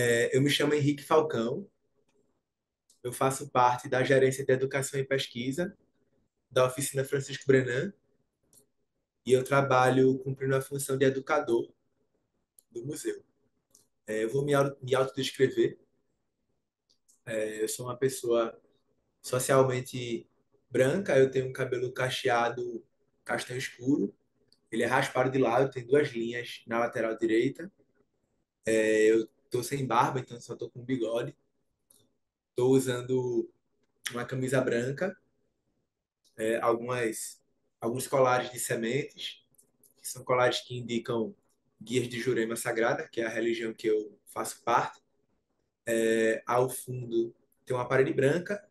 É, eu me chamo Henrique Falcão, eu faço parte da Gerência de Educação e Pesquisa da Oficina Francisco Brenan e eu trabalho cumprindo a função de educador do museu. É, eu vou me, me autodescrever. É, eu sou uma pessoa socialmente branca, eu tenho um cabelo cacheado castanho escuro, ele é raspado de lado, tem duas linhas na lateral direita. É, eu Tô sem barba, então só tô com bigode. Tô usando uma camisa branca, é, algumas, alguns colares de sementes, que são colares que indicam guias de Jurema Sagrada, que é a religião que eu faço parte. É, ao fundo tem uma parede branca,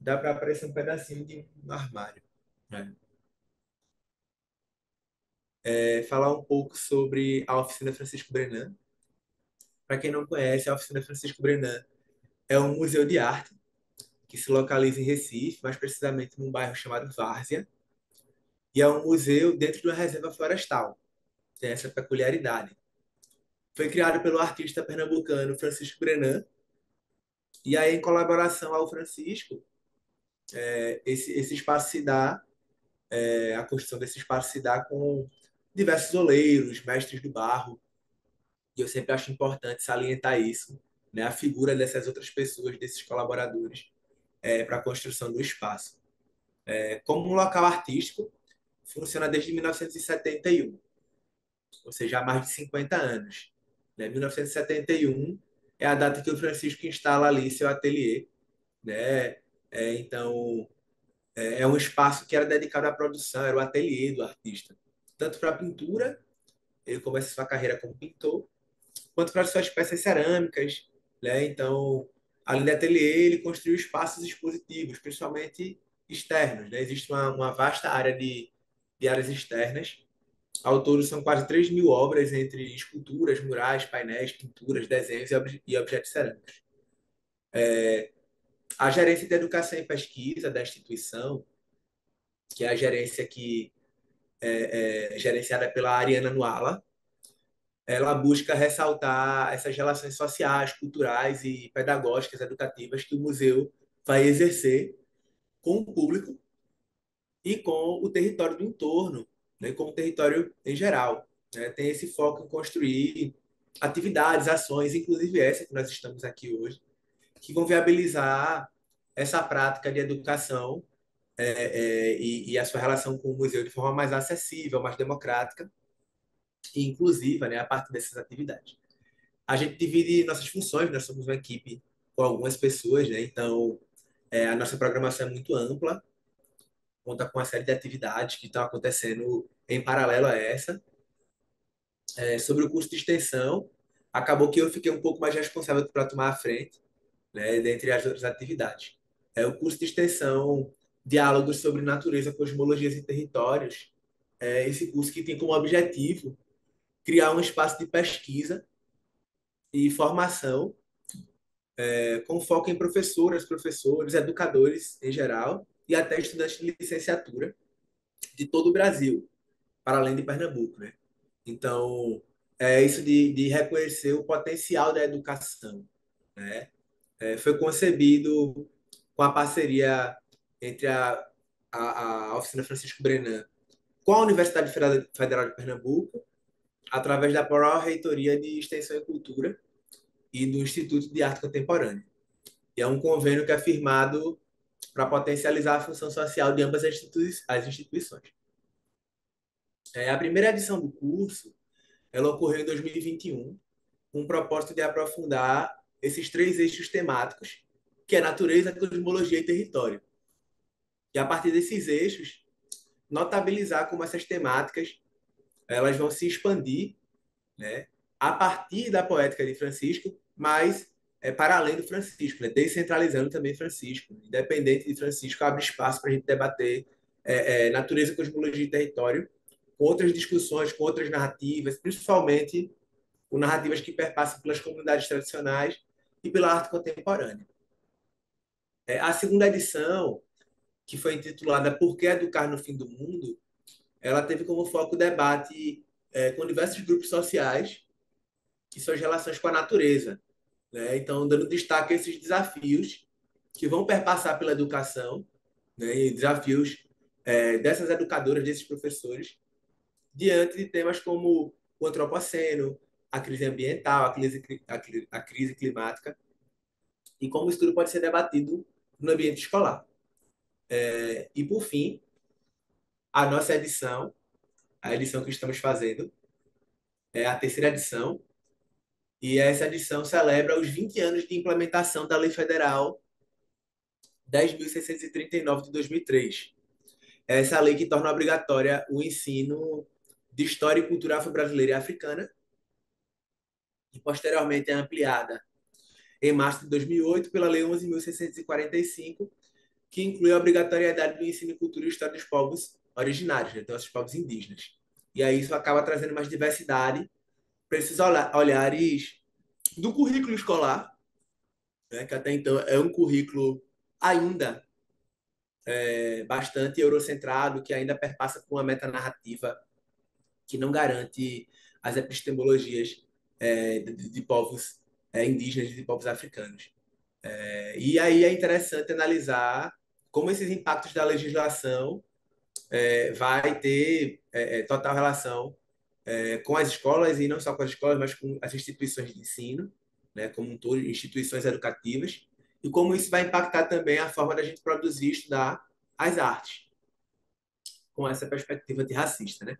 dá para aparecer um pedacinho de um armário. Né? É, falar um pouco sobre a oficina Francisco Brenan, para quem não conhece, a Oficina Francisco Brenan é um museu de arte que se localiza em Recife, mais precisamente num bairro chamado Várzea, e é um museu dentro de uma reserva florestal. Tem essa peculiaridade. Foi criado pelo artista pernambucano Francisco Brenan, e aí, em colaboração ao Francisco, é, esse, esse espaço se dá, é, a construção desse espaço se dá com diversos oleiros, mestres do barro, e eu sempre acho importante salientar isso, né, a figura dessas outras pessoas, desses colaboradores, é, para a construção do espaço. É, como um local artístico, funciona desde 1971, ou seja, há mais de 50 anos. Né? 1971 é a data que o Francisco instala ali seu ateliê. Né? É, então, é, é um espaço que era dedicado à produção, era o ateliê do artista, tanto para pintura, ele começa sua carreira como pintor, quanto para suas peças cerâmicas. Né? Então, além de ateliê, ele construiu espaços expositivos, principalmente externos. Né? Existe uma, uma vasta área de, de áreas externas. Ao todo, são quase 3 mil obras entre esculturas, murais, painéis, pinturas, desenhos e, ob e objetos cerâmicos. É, a gerência de educação e pesquisa da instituição, que é a gerência que é, é, gerenciada pela Ariana Nuala, ela busca ressaltar essas relações sociais, culturais e pedagógicas, educativas que o museu vai exercer com o público e com o território do entorno, né, com o território em geral. Né? Tem esse foco em construir atividades, ações, inclusive essa que nós estamos aqui hoje, que vão viabilizar essa prática de educação é, é, e, e a sua relação com o museu de forma mais acessível, mais democrática, e inclusiva né, a partir dessas atividades. A gente divide nossas funções, nós somos uma equipe com algumas pessoas, né? então é, a nossa programação é muito ampla, conta com uma série de atividades que estão acontecendo em paralelo a essa. É, sobre o curso de extensão, acabou que eu fiquei um pouco mais responsável para tomar a frente, né, dentre as outras atividades. É, o curso de extensão Diálogos sobre Natureza, Cosmologias e Territórios, é esse curso que tem como objetivo criar um espaço de pesquisa e formação é, com foco em professoras, professores, educadores em geral e até estudantes de licenciatura de todo o Brasil, para além de Pernambuco, né? Então, é isso de, de reconhecer o potencial da educação, né? É, foi concebido com a parceria entre a, a, a Oficina Francisco Brenan com a Universidade Federal de Pernambuco através da Pró-Reitoria de Extensão e Cultura e do Instituto de Arte Contemporânea. E é um convênio que é firmado para potencializar a função social de ambas as, as instituições. É, a primeira edição do curso ela ocorreu em 2021, com o propósito de aprofundar esses três eixos temáticos, que é natureza, cosmologia e território. E a partir desses eixos, notabilizar como essas temáticas elas vão se expandir né, a partir da poética de Francisco, mas é, para além do Francisco, né, descentralizando também Francisco. Independente de Francisco, abre espaço para a gente debater é, é, natureza, cosmologia e território, com outras discussões, com outras narrativas, principalmente com narrativas que perpassam pelas comunidades tradicionais e pela arte contemporânea. É, a segunda edição, que foi intitulada Por que Educar no Fim do Mundo, ela teve como foco o debate é, com diversos grupos sociais e suas relações com a natureza. Né? Então, dando destaque a esses desafios que vão perpassar pela educação, né? e desafios é, dessas educadoras, desses professores, diante de temas como o antropoceno, a crise ambiental, a crise, a, crise climática, e como isso tudo pode ser debatido no ambiente escolar. É, e, por fim, a nossa edição, a edição que estamos fazendo, é a terceira edição, e essa edição celebra os 20 anos de implementação da Lei Federal 10.639 de 2003. Essa lei que torna obrigatória o ensino de História e Cultura Afro-Brasileira e Africana, e posteriormente é ampliada em março de 2008 pela Lei 11.645, que inclui a obrigatoriedade do ensino de cultura e história dos povos originários, né? então esses povos indígenas. E aí isso acaba trazendo mais diversidade para esses olhares do currículo escolar, né? que até então é um currículo ainda é, bastante eurocentrado, que ainda perpassa por uma metanarrativa que não garante as epistemologias é, de, de, povos é, indígenas e de povos africanos. É, e aí é interessante analisar como esses impactos da legislação é, vai ter é, é, total relação é, com as escolas, e não só com as escolas, mas com as instituições de ensino, né, como um todo, instituições educativas, e como isso vai impactar também a forma da gente produzir e estudar as artes, com essa perspectiva antirracista. Né?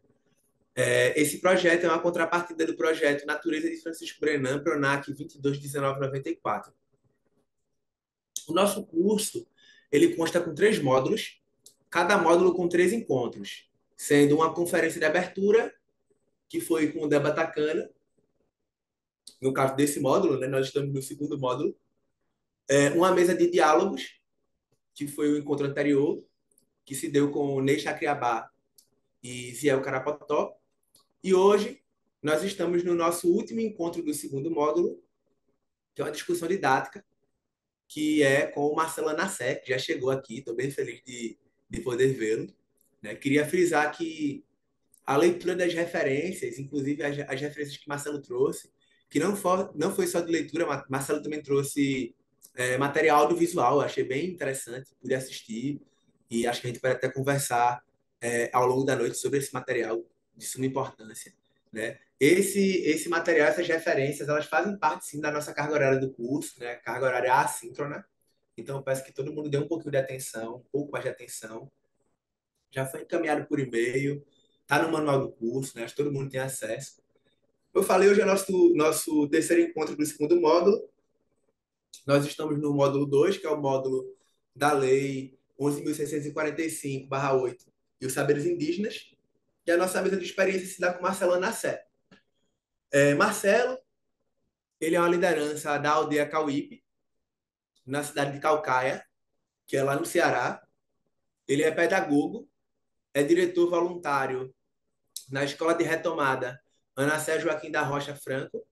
É, esse projeto é uma contrapartida do projeto Natureza de Francisco Brenan, Pronac 221994. O nosso curso ele consta com três módulos, cada módulo com três encontros, sendo uma conferência de abertura, que foi com o Deba Tacana, no caso desse módulo, né, nós estamos no segundo módulo, é, uma mesa de diálogos, que foi o encontro anterior, que se deu com o Ney Chacriabá e Ziel Carapotó, e hoje nós estamos no nosso último encontro do segundo módulo, que é uma discussão didática, que é com o Marcelo Anassé, que já chegou aqui, estou bem feliz de de poder vê-lo. Né? Queria frisar que a leitura das referências, inclusive as, as referências que Marcelo trouxe, que não foi, não foi só de leitura, Marcelo também trouxe é, material audiovisual, achei bem interessante, pude assistir e acho que a gente vai até conversar é, ao longo da noite sobre esse material de suma importância. Né? Esse, esse material, essas referências, elas fazem parte sim da nossa carga horária do curso, né? carga horária assíncrona, então, peço que todo mundo dê um pouquinho de atenção, um pouco mais de atenção. Já foi encaminhado por e-mail, está no manual do curso, né? todo mundo tem acesso. Eu falei, hoje é nosso, nosso terceiro encontro do segundo módulo. Nós estamos no módulo 2, que é o módulo da Lei 11.645-8 e os saberes indígenas. E a nossa mesa de experiência se dá com Marcelo Anassé. É, Marcelo, ele é uma liderança da aldeia Cauípe, na cidade de Calcaia, que é lá no Ceará. Ele é pedagogo, é diretor voluntário na Escola de Retomada Ana Sérgio Joaquim da Rocha Franco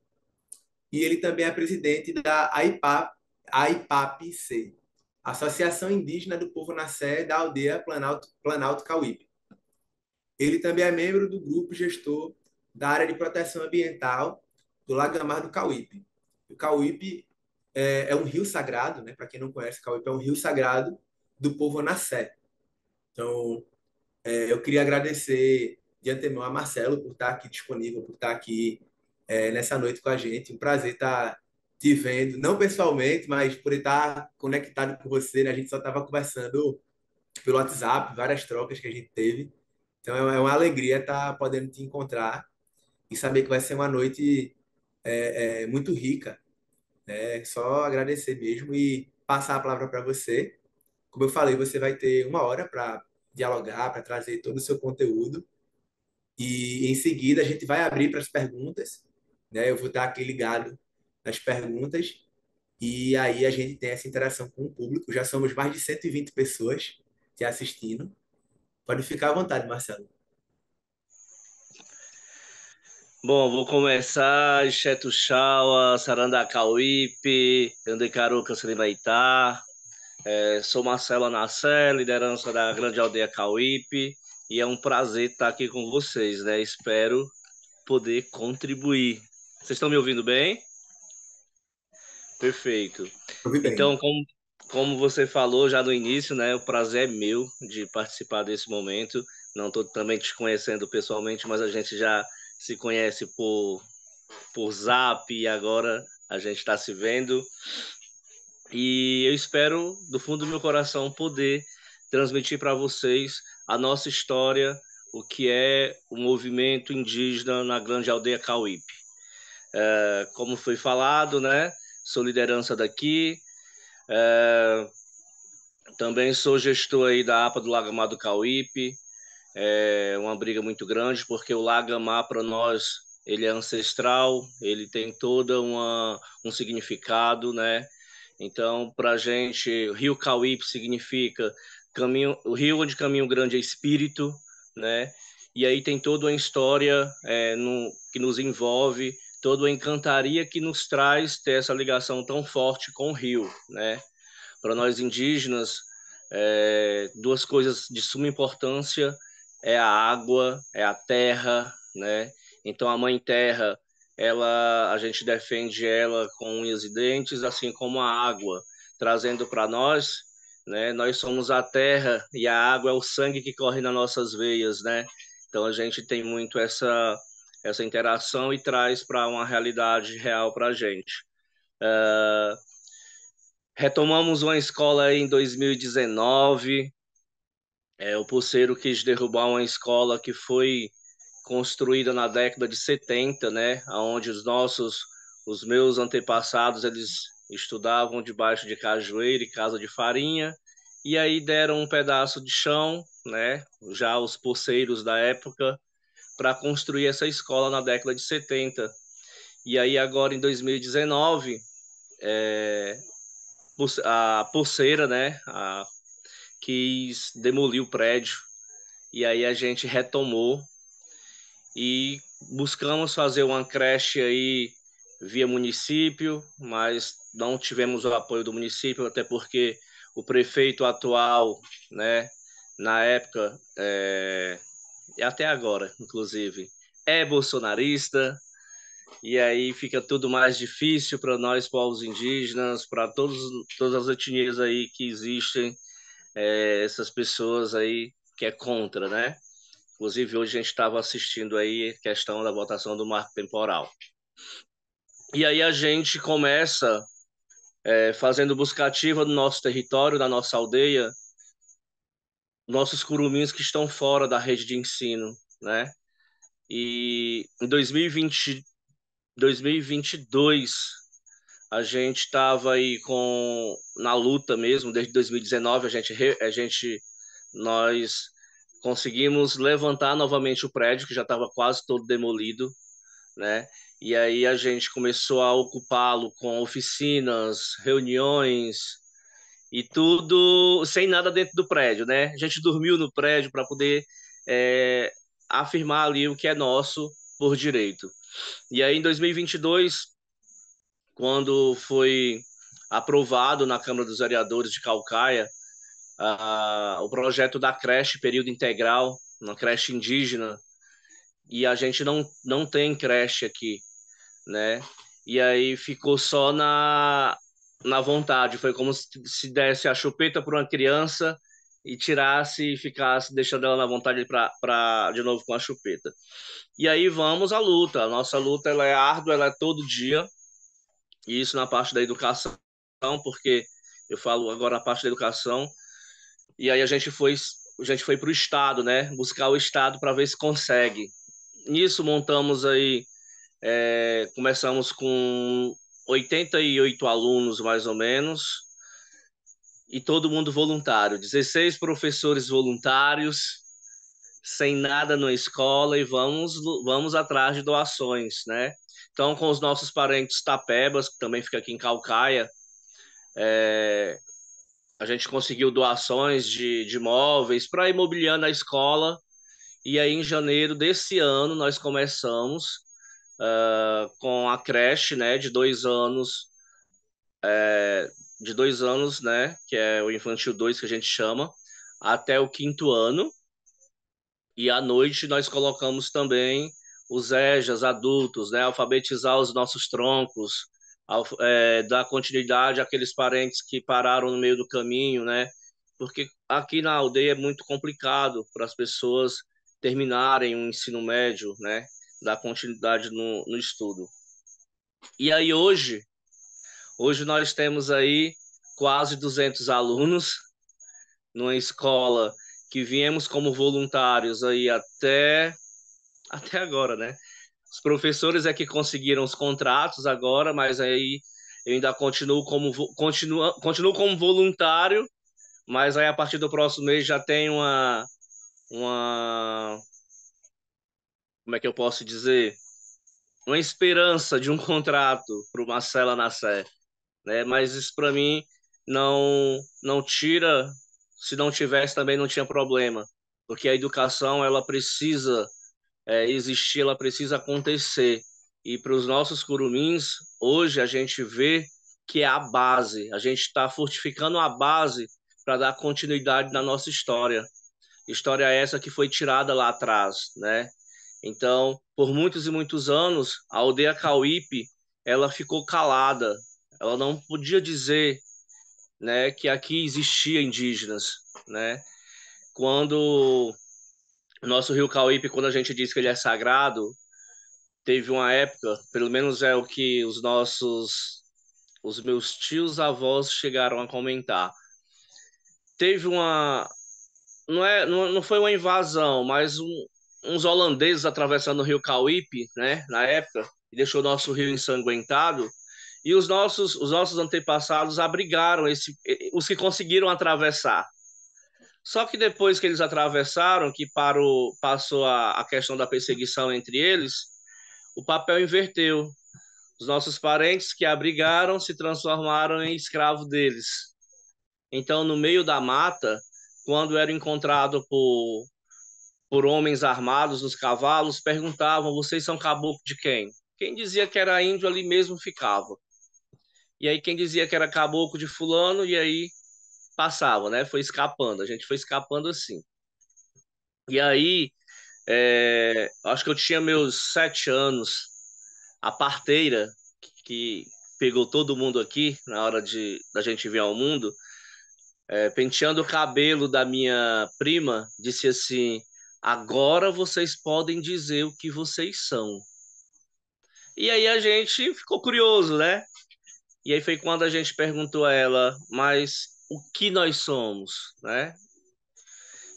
e ele também é presidente da AIPAP, AIPAP-C, Associação Indígena do Povo na Sé da Aldeia Planalto, Planalto Cauípe. Ele também é membro do grupo gestor da área de proteção ambiental do Lagamar do Cauípe. O Cauípe é, é um rio sagrado, né? Para quem não conhece, Cauípe é um rio sagrado do povo Anassé. Então, é, eu queria agradecer de antemão a Marcelo por estar aqui disponível, por estar aqui é, nessa noite com a gente. Um prazer estar te vendo, não pessoalmente, mas por estar conectado com você. Né? A gente só estava conversando pelo WhatsApp, várias trocas que a gente teve. Então é, é uma alegria estar podendo te encontrar e saber que vai ser uma noite é, é, muito rica né? Só agradecer mesmo e passar a palavra para você. Como eu falei, você vai ter uma hora para dialogar, para trazer todo o seu conteúdo. E em seguida a gente vai abrir para as perguntas. Né? Eu vou estar aqui ligado nas perguntas. E aí a gente tem essa interação com o público. Já somos mais de 120 pessoas te assistindo. Pode ficar à vontade, Marcelo. Bom, vou começar Exceto Chawa, Sarandacauípe, Andecaruca, Selimaitá. É, sou Marcelo Nasser, liderança da Grande Aldeia Cauípe, e é um prazer estar aqui com vocês, né? Espero poder contribuir. Vocês estão me ouvindo bem? Perfeito. Bem. Então, como, como você falou já no início, né? O prazer é meu de participar desse momento. Não estou também te conhecendo pessoalmente, mas a gente já se conhece por, por zap e agora a gente está se vendo. E eu espero, do fundo do meu coração, poder transmitir para vocês a nossa história, o que é o movimento indígena na grande aldeia Cauípe. É, como foi falado, né? Sou liderança daqui. É, também sou gestor aí da APA do Lago Amado Cauípe, é uma briga muito grande, porque o Lagamá para nós ele é ancestral, ele tem toda uma um significado, né? Então, para a gente, Rio Cauípe significa caminho, o rio onde caminho grande é espírito, né? E aí tem toda uma história é, no, que nos envolve, toda a encantaria que nos traz ter essa ligação tão forte com o rio, né? Para nós indígenas, é, duas coisas de suma importância é a água, é a terra, né? Então a mãe terra, ela a gente defende ela com unhas e dentes, assim como a água, trazendo para nós, né? Nós somos a terra e a água é o sangue que corre nas nossas veias, né? Então a gente tem muito essa essa interação e traz para uma realidade real para a gente. Uh, retomamos uma escola em 2019, é, o Pulseiro quis derrubar uma escola que foi construída na década de 70, né, onde os nossos, os meus antepassados, eles estudavam debaixo de cajueiro e casa de farinha, e aí deram um pedaço de chão, né, já os pulseiros da época, para construir essa escola na década de 70. E aí agora em 2019, é, a pulseira, né, a quis demolir o prédio. E aí a gente retomou e buscamos fazer uma creche aí via município, mas não tivemos o apoio do município, até porque o prefeito atual, né, na época, é, e até agora, inclusive, é bolsonarista, e aí fica tudo mais difícil para nós, povos indígenas, para todas as etnias aí que existem é, essas pessoas aí que é contra, né? Inclusive, hoje a gente estava assistindo aí questão da votação do marco temporal. E aí a gente começa é, fazendo ativa do nosso território, da nossa aldeia, nossos curumins que estão fora da rede de ensino, né? E em 2020, 2022, a gente estava aí com na luta mesmo desde 2019. A gente a gente nós conseguimos levantar novamente o prédio que já estava quase todo demolido, né? E aí a gente começou a ocupá-lo com oficinas, reuniões e tudo sem nada dentro do prédio, né? A gente dormiu no prédio para poder é, afirmar ali o que é nosso por direito. E aí em 2022 quando foi aprovado na Câmara dos Vereadores de Calcaia uh, o projeto da creche período integral, uma creche indígena, e a gente não, não tem creche aqui, né? E aí ficou só na, na vontade, foi como se, desse a chupeta para uma criança e tirasse e ficasse deixando ela na vontade para de novo com a chupeta. E aí vamos à luta, a nossa luta ela é árdua, ela é todo dia, e isso na parte da educação, porque eu falo agora a parte da educação. E aí a gente foi a gente foi para o estado, né? Buscar o estado para ver se consegue. Nisso montamos aí, é, começamos com 88 alunos mais ou menos e todo mundo voluntário, 16 professores voluntários sem nada na escola e vamos vamos atrás de doações, né? Então, com os nossos parentes tapebas, que também fica aqui em Calcaia, é, a gente conseguiu doações de, de móveis para imobiliando a escola. E aí, em janeiro desse ano, nós começamos uh, com a creche né, de dois anos, é, de dois anos, né, que é o infantil 2 que a gente chama, até o quinto ano. E à noite nós colocamos também os EJAs adultos, né, alfabetizar os nossos troncos, é, dar continuidade àqueles parentes que pararam no meio do caminho, né, porque aqui na aldeia é muito complicado para as pessoas terminarem o um ensino médio, né, dar continuidade no, no estudo. E aí hoje, hoje nós temos aí quase 200 alunos numa escola que viemos como voluntários aí até até agora, né? Os professores é que conseguiram os contratos agora, mas aí eu ainda continuo como, continuo, continuo como voluntário, mas aí a partir do próximo mês já tem uma, uma como é que eu posso dizer? Uma esperança de um contrato para o Marcela Nascer, né? Mas isso para mim não não tira, se não tivesse também não tinha problema, porque a educação ela precisa é, existir, ela precisa acontecer. E para os nossos curumins, hoje a gente vê que é a base, a gente está fortificando a base para dar continuidade na nossa história. História essa que foi tirada lá atrás, né? Então, por muitos e muitos anos, a aldeia Cauípe, ela ficou calada. Ela não podia dizer, né, que aqui existia indígenas, né? Quando nosso rio Cauípe, quando a gente diz que ele é sagrado, teve uma época, pelo menos é o que os nossos, os meus tios avós chegaram a comentar. Teve uma, não é, não, foi uma invasão, mas um, uns holandeses atravessando o rio Cauípe, né, na época, e deixou o nosso rio ensanguentado. E os nossos, os nossos antepassados abrigaram esse, os que conseguiram atravessar. Só que depois que eles atravessaram, que parou, passou a, a questão da perseguição entre eles, o papel inverteu. Os nossos parentes que abrigaram se transformaram em escravo deles. Então, no meio da mata, quando eram encontrados por, por homens armados nos cavalos, perguntavam: vocês são caboclo de quem? Quem dizia que era índio ali mesmo ficava. E aí, quem dizia que era caboclo de fulano, e aí passava, né? Foi escapando, a gente foi escapando assim. E aí, é, acho que eu tinha meus sete anos, a parteira que, pegou todo mundo aqui na hora de da gente vir ao mundo, é, penteando o cabelo da minha prima, disse assim: agora vocês podem dizer o que vocês são. E aí a gente ficou curioso, né? E aí foi quando a gente perguntou a ela, mas o que nós somos, né?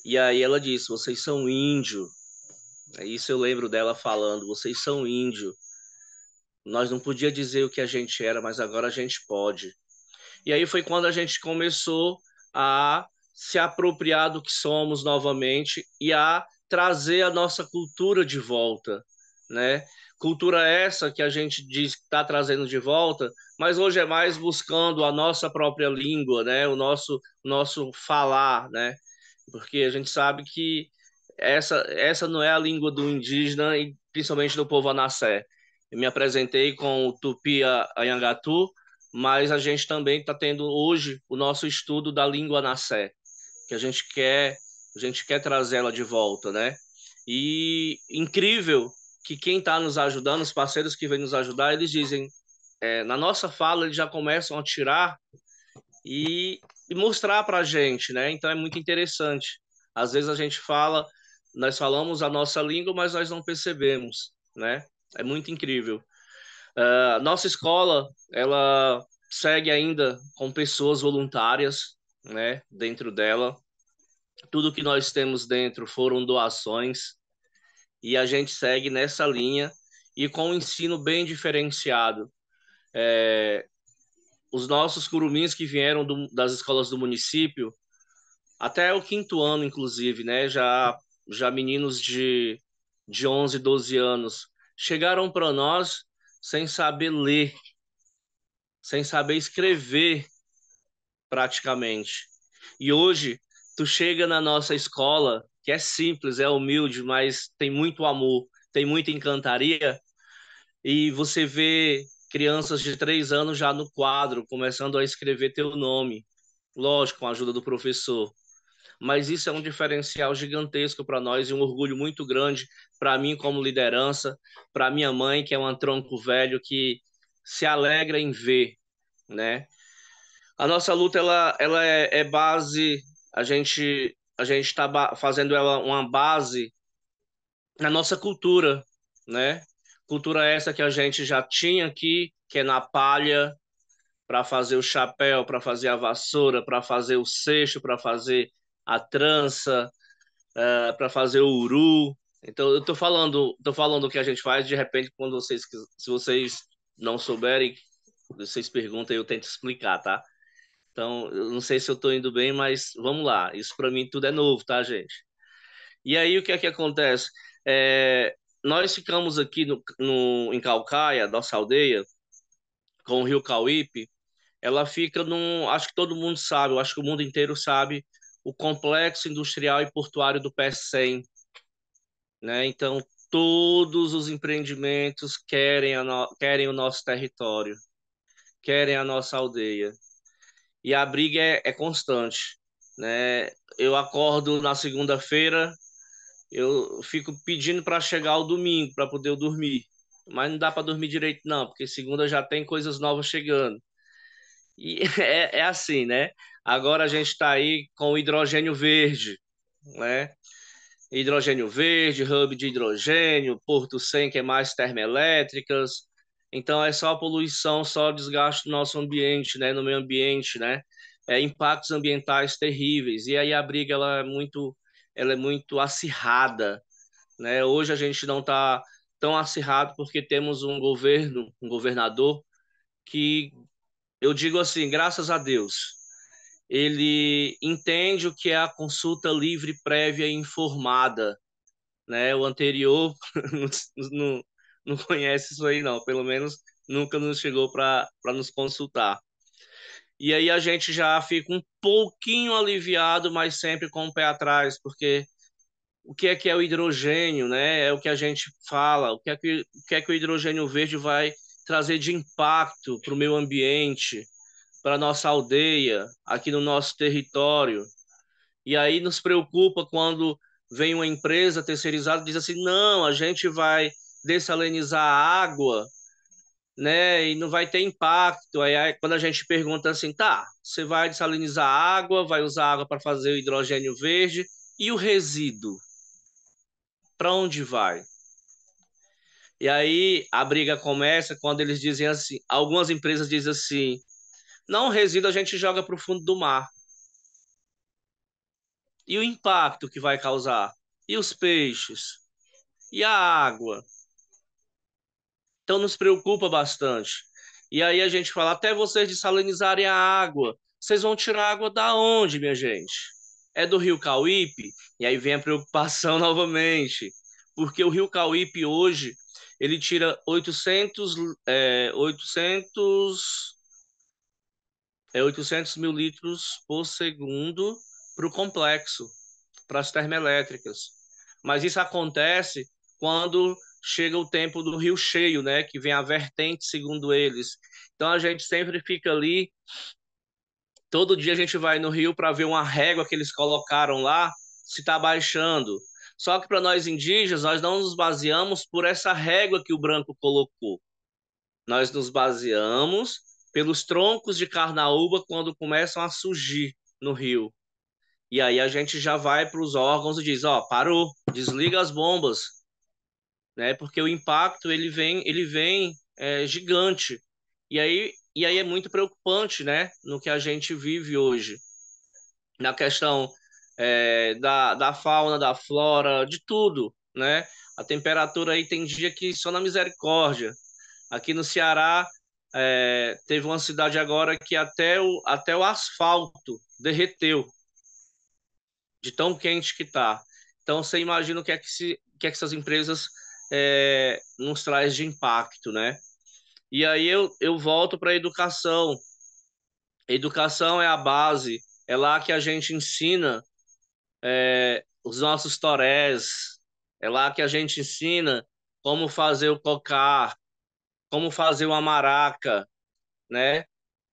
E aí ela disse: vocês são índio. É isso eu lembro dela falando: vocês são índio. Nós não podia dizer o que a gente era, mas agora a gente pode. E aí foi quando a gente começou a se apropriar do que somos novamente e a trazer a nossa cultura de volta, né? Cultura é essa que a gente diz que está trazendo de volta, mas hoje é mais buscando a nossa própria língua, né? O nosso nosso falar, né? Porque a gente sabe que essa essa não é a língua do indígena e principalmente do povo Anassé. Eu me apresentei com o Tupi Anhangatu, mas a gente também está tendo hoje o nosso estudo da língua Anassé, que a gente quer a gente quer trazê-la de volta, né? E incrível que quem está nos ajudando, os parceiros que vêm nos ajudar, eles dizem, é, na nossa fala, eles já começam a tirar e, e mostrar para a gente, né? Então é muito interessante. Às vezes a gente fala, nós falamos a nossa língua, mas nós não percebemos, né? É muito incrível. Uh, nossa escola, ela segue ainda com pessoas voluntárias, né? Dentro dela, tudo que nós temos dentro foram doações e a gente segue nessa linha e com um ensino bem diferenciado. É, os nossos curumins que vieram do, das escolas do município, até o quinto ano, inclusive, né, já, já meninos de, de 11, 12 anos, chegaram para nós sem saber ler, sem saber escrever, praticamente. E hoje, tu chega na nossa escola que é simples, é humilde, mas tem muito amor, tem muita encantaria. E você vê crianças de três anos já no quadro, começando a escrever teu nome, lógico, com a ajuda do professor. Mas isso é um diferencial gigantesco para nós e um orgulho muito grande para mim como liderança, para minha mãe, que é um tronco velho que se alegra em ver, né? A nossa luta ela, ela é, é base, a gente a gente está fazendo ela uma base na nossa cultura, né? Cultura essa que a gente já tinha aqui, que é na palha, para fazer o chapéu, para fazer a vassoura, para fazer o seixo, para fazer a trança, uh, é, para fazer o uru. Então eu tô falando, tô falando o que a gente faz, de repente quando vocês se vocês não souberem, vocês perguntam e eu tento explicar, tá? Então, eu não sei se eu estou indo bem, mas vamos lá. Isso para mim tudo é novo, tá, gente? E aí, o que é que acontece? É, nós ficamos aqui no, no, em Calcaia, nossa aldeia, com o rio Cauípe. Ela fica num. Acho que todo mundo sabe, eu acho que o mundo inteiro sabe, o complexo industrial e portuário do PS100. Né? Então, todos os empreendimentos querem, no... querem o nosso território, querem a nossa aldeia e a briga é, é constante. Né? Eu acordo na segunda-feira, eu fico pedindo para chegar ao domingo para poder dormir, mas não dá para dormir direito não, porque segunda já tem coisas novas chegando. E é, é assim, né? Agora a gente está aí com o hidrogênio verde, né? Hidrogênio verde, hub de hidrogênio, Porto 100, que é mais termoelétricas, então é só a poluição, só o desgaste do nosso ambiente, né, no meio ambiente, né? É, impactos ambientais terríveis. E aí a briga ela é muito ela é muito acirrada, né? Hoje a gente não está tão acirrado porque temos um governo, um governador que eu digo assim, graças a Deus, ele entende o que é a consulta livre, prévia e informada. Né? O anterior, no, no, não conhece isso aí, não. Pelo menos nunca nos chegou para nos consultar. E aí a gente já fica um pouquinho aliviado, mas sempre com o pé atrás, porque o que é que é o hidrogênio, né? É o que a gente fala, o que é que o, que é que o hidrogênio verde vai trazer de impacto para o meio ambiente, para nossa aldeia, aqui no nosso território. E aí nos preocupa quando vem uma empresa terceirizada e diz assim: não, a gente vai dessalinizar a água, né? E não vai ter impacto. Aí, aí quando a gente pergunta assim, tá, você vai dessalinizar a água, vai usar água para fazer o hidrogênio verde e o resíduo, para onde vai? E aí a briga começa quando eles dizem assim, algumas empresas dizem assim, não, o resíduo a gente joga para o fundo do mar. E o impacto que vai causar? E os peixes? E a água? Então nos preocupa bastante. E aí a gente fala, até vocês desalinizarem a água, vocês vão tirar água da onde, minha gente? É do Rio Cauípe? E aí vem a preocupação novamente, porque o Rio Cauípe hoje, ele tira 800, é, 800, é, 800 mil litros por segundo para o complexo, para as termoelétricas. Mas isso acontece quando chega o tempo do rio cheio, né? Que vem a vertente, segundo eles. Então a gente sempre fica ali. Todo dia a gente vai no rio para ver uma régua que eles colocaram lá se está baixando. Só que para nós indígenas, nós não nos baseamos por essa régua que o branco colocou. Nós nos baseamos pelos troncos de carnaúba quando começam a surgir no rio. E aí a gente já vai para os órgãos e diz: ó, oh, parou, desliga as bombas, né? Porque o impacto ele vem, ele vem é, gigante. E aí, e aí é muito preocupante, né? No que a gente vive hoje, na questão é, da, da fauna, da flora, de tudo, né? A temperatura aí tem dia que só na misericórdia. Aqui no Ceará é, teve uma cidade agora que até o, até o asfalto derreteu de tão quente que tá. Então você imagina o que é que, se, que, é que essas empresas é, nos traz de impacto, né? E aí eu, eu volto para a educação. Educação é a base, é lá que a gente ensina é, os nossos torés, é lá que a gente ensina como fazer o cocar, como fazer uma maraca, né?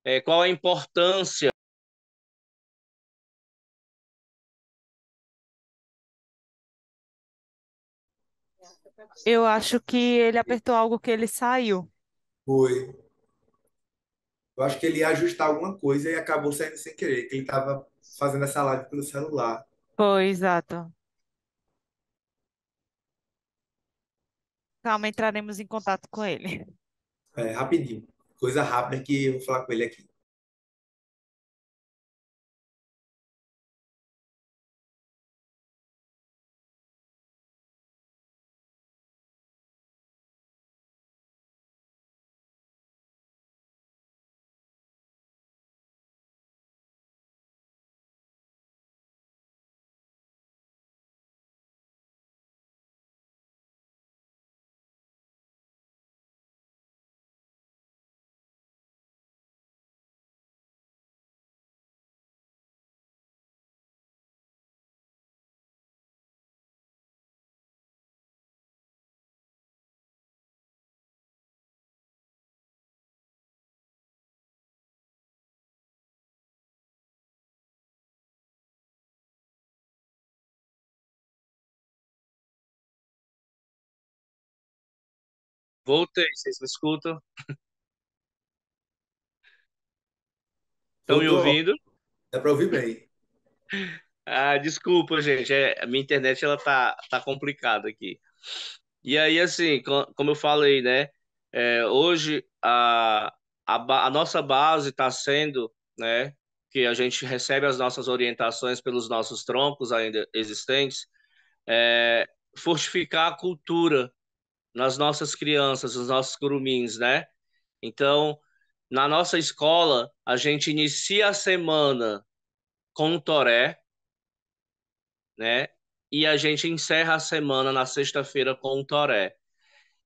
É, qual a importância Eu acho que ele apertou algo que ele saiu. Foi. Eu acho que ele ia ajustar alguma coisa e acabou saindo sem querer, que ele estava fazendo essa live pelo celular. Foi, exato. Calma, entraremos em contato com ele. É, rapidinho. Coisa rápida que eu vou falar com ele aqui. Voltei, vocês me escutam? Estão me ouvindo? Dá para ouvir bem. Ah, desculpa, gente. É, a minha internet ela tá, tá complicada aqui. E aí, assim, como eu falei, né? É, hoje a, a, a, nossa base está sendo, né? Que a gente recebe as nossas orientações pelos nossos troncos ainda existentes, é, fortificar a cultura nas nossas crianças, nos nossos curumins, né? Então, na nossa escola, a gente inicia a semana com o toré, né? E a gente encerra a semana na sexta-feira com o toré.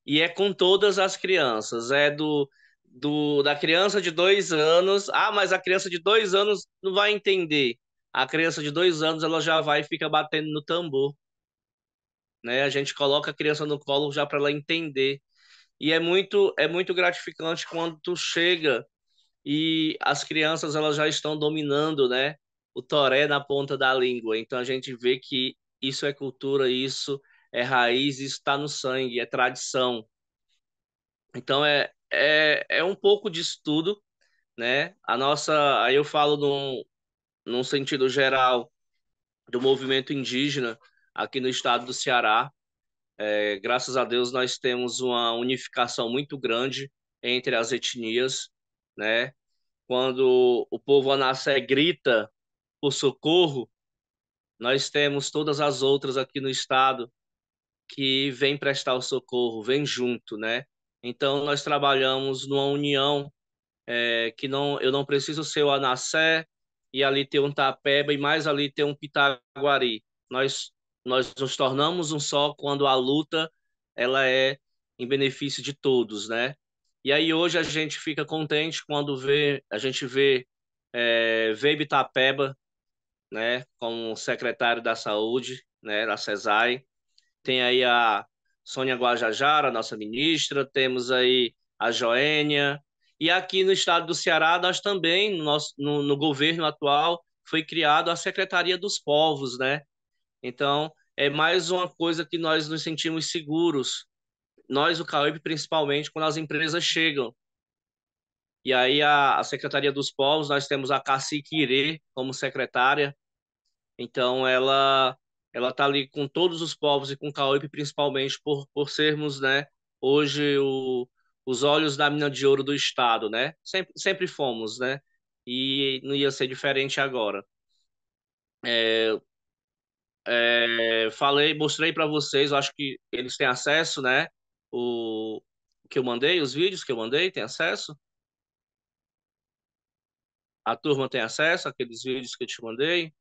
E é com todas as crianças, é do, do da criança de dois anos. Ah, mas a criança de dois anos não vai entender. A criança de dois anos ela já vai e fica batendo no tambor né? A gente coloca a criança no colo já para ela entender. E é muito é muito gratificante quando tu chega e as crianças elas já estão dominando, né? O toré na ponta da língua. Então a gente vê que isso é cultura, isso é raiz, isso está no sangue, é tradição. Então é, é, é um pouco disso tudo, né? A nossa, aí eu falo num, num sentido geral do movimento indígena, aqui no estado do Ceará, é, graças a Deus, nós temos uma unificação muito grande entre as etnias, né? Quando o povo anacé grita por socorro, nós temos todas as outras aqui no estado que vêm prestar o socorro, vêm junto, né? Então, nós trabalhamos numa união é, que não, eu não preciso ser o anacé e ali ter um tapeba e mais ali ter um pitaguari. Nós nós nos tornamos um só quando a luta ela é em benefício de todos, né? E aí hoje a gente fica contente quando vê a gente vê é, Veib Tapeba, né, como secretário da Saúde, né, da CESAI. Tem aí a Sônia Guajajara, nossa ministra, temos aí a Joênia. E aqui no estado do Ceará, nós também, no, nosso, no, no governo atual, foi criado a Secretaria dos Povos, né? Então, é mais uma coisa que nós nos sentimos seguros. Nós, o CAUIP, principalmente, quando as empresas chegam. E aí, a, a Secretaria dos Povos, nós temos a Cacique Irê como secretária. Então, ela ela está ali com todos os povos e com o CAUIP, principalmente, por, por sermos, né, hoje, o, os olhos da mina de ouro do Estado, né? Sempre, sempre fomos, né? E não ia ser diferente agora. É, é, falei, mostrei para vocês, acho que eles têm acesso, né? O que eu mandei, os vídeos que eu mandei, tem acesso? A turma tem acesso àqueles vídeos que eu te mandei?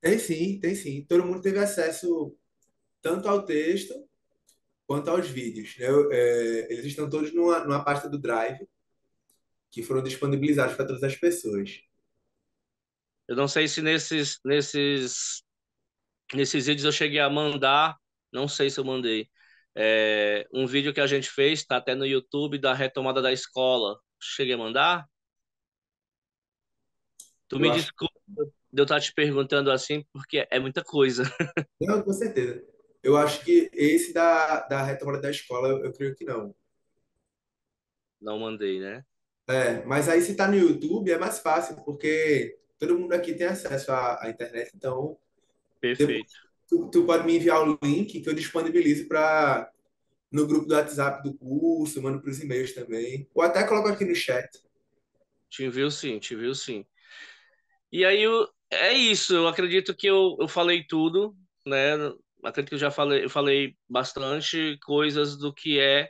Tem sim, tem sim. Todo mundo teve acesso tanto ao texto quanto aos vídeos. Né? É, eles estão todos numa, numa pasta do Drive que foram disponibilizados para todas as pessoas. Eu não sei se nesses, nesses nesses vídeos eu cheguei a mandar, não sei se eu mandei, é, um vídeo que a gente fez, está até no YouTube, da retomada da escola. Cheguei a mandar? Tu eu me acho... desculpa de eu estar te perguntando assim, porque é muita coisa. Não, com certeza. Eu acho que esse da, da retomada da escola, eu, eu creio que não. Não mandei, né? É, mas aí se tá no YouTube é mais fácil, porque todo mundo aqui tem acesso à, à internet, então Perfeito. Tu, tu pode me enviar o link que eu disponibilizo para no grupo do WhatsApp do curso, mando para os e-mails também. Ou até coloco aqui no chat. Te viu sim, te viu sim. E aí eu, é isso, eu acredito que eu, eu falei tudo, né? Acredito que eu já falei, eu falei bastante coisas do que é,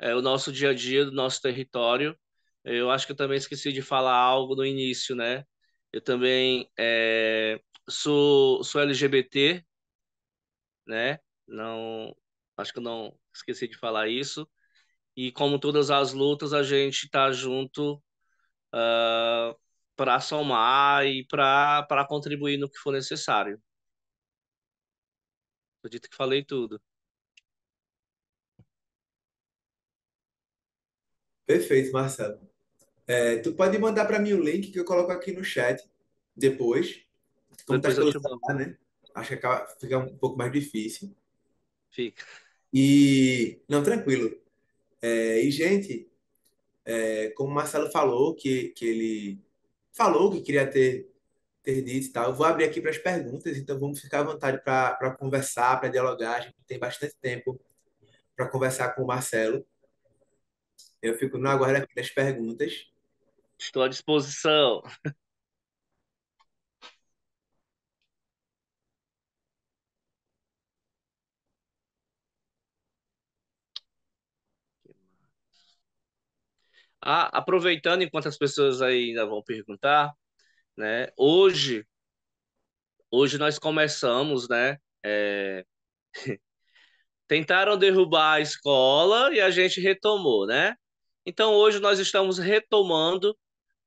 é o nosso dia a dia, do nosso território. Eu acho que eu também esqueci de falar algo no início, né? Eu também é, sou, sou LGBT, né? Não, acho que não esqueci de falar isso. E como todas as lutas, a gente está junto uh, ah, para somar e para contribuir no que for necessário. Acredito que falei tudo. Perfeito, Marcelo. É, tu pode mandar para mim o link que eu coloco aqui no chat depois. Então, né? né? Acho que fica um pouco mais difícil. Fica. E. Não, tranquilo. É, e, gente, é, como o Marcelo falou, que, que ele falou que queria ter, ter dito e tal, eu vou abrir aqui para as perguntas, então vamos ficar à vontade para conversar, para dialogar. A gente tem bastante tempo para conversar com o Marcelo. Eu fico no aguardo aqui das perguntas. Estou à disposição. Ah, aproveitando enquanto as pessoas ainda vão perguntar, né? Hoje, hoje nós começamos, né? É... Tentaram derrubar a escola e a gente retomou, né? Então hoje nós estamos retomando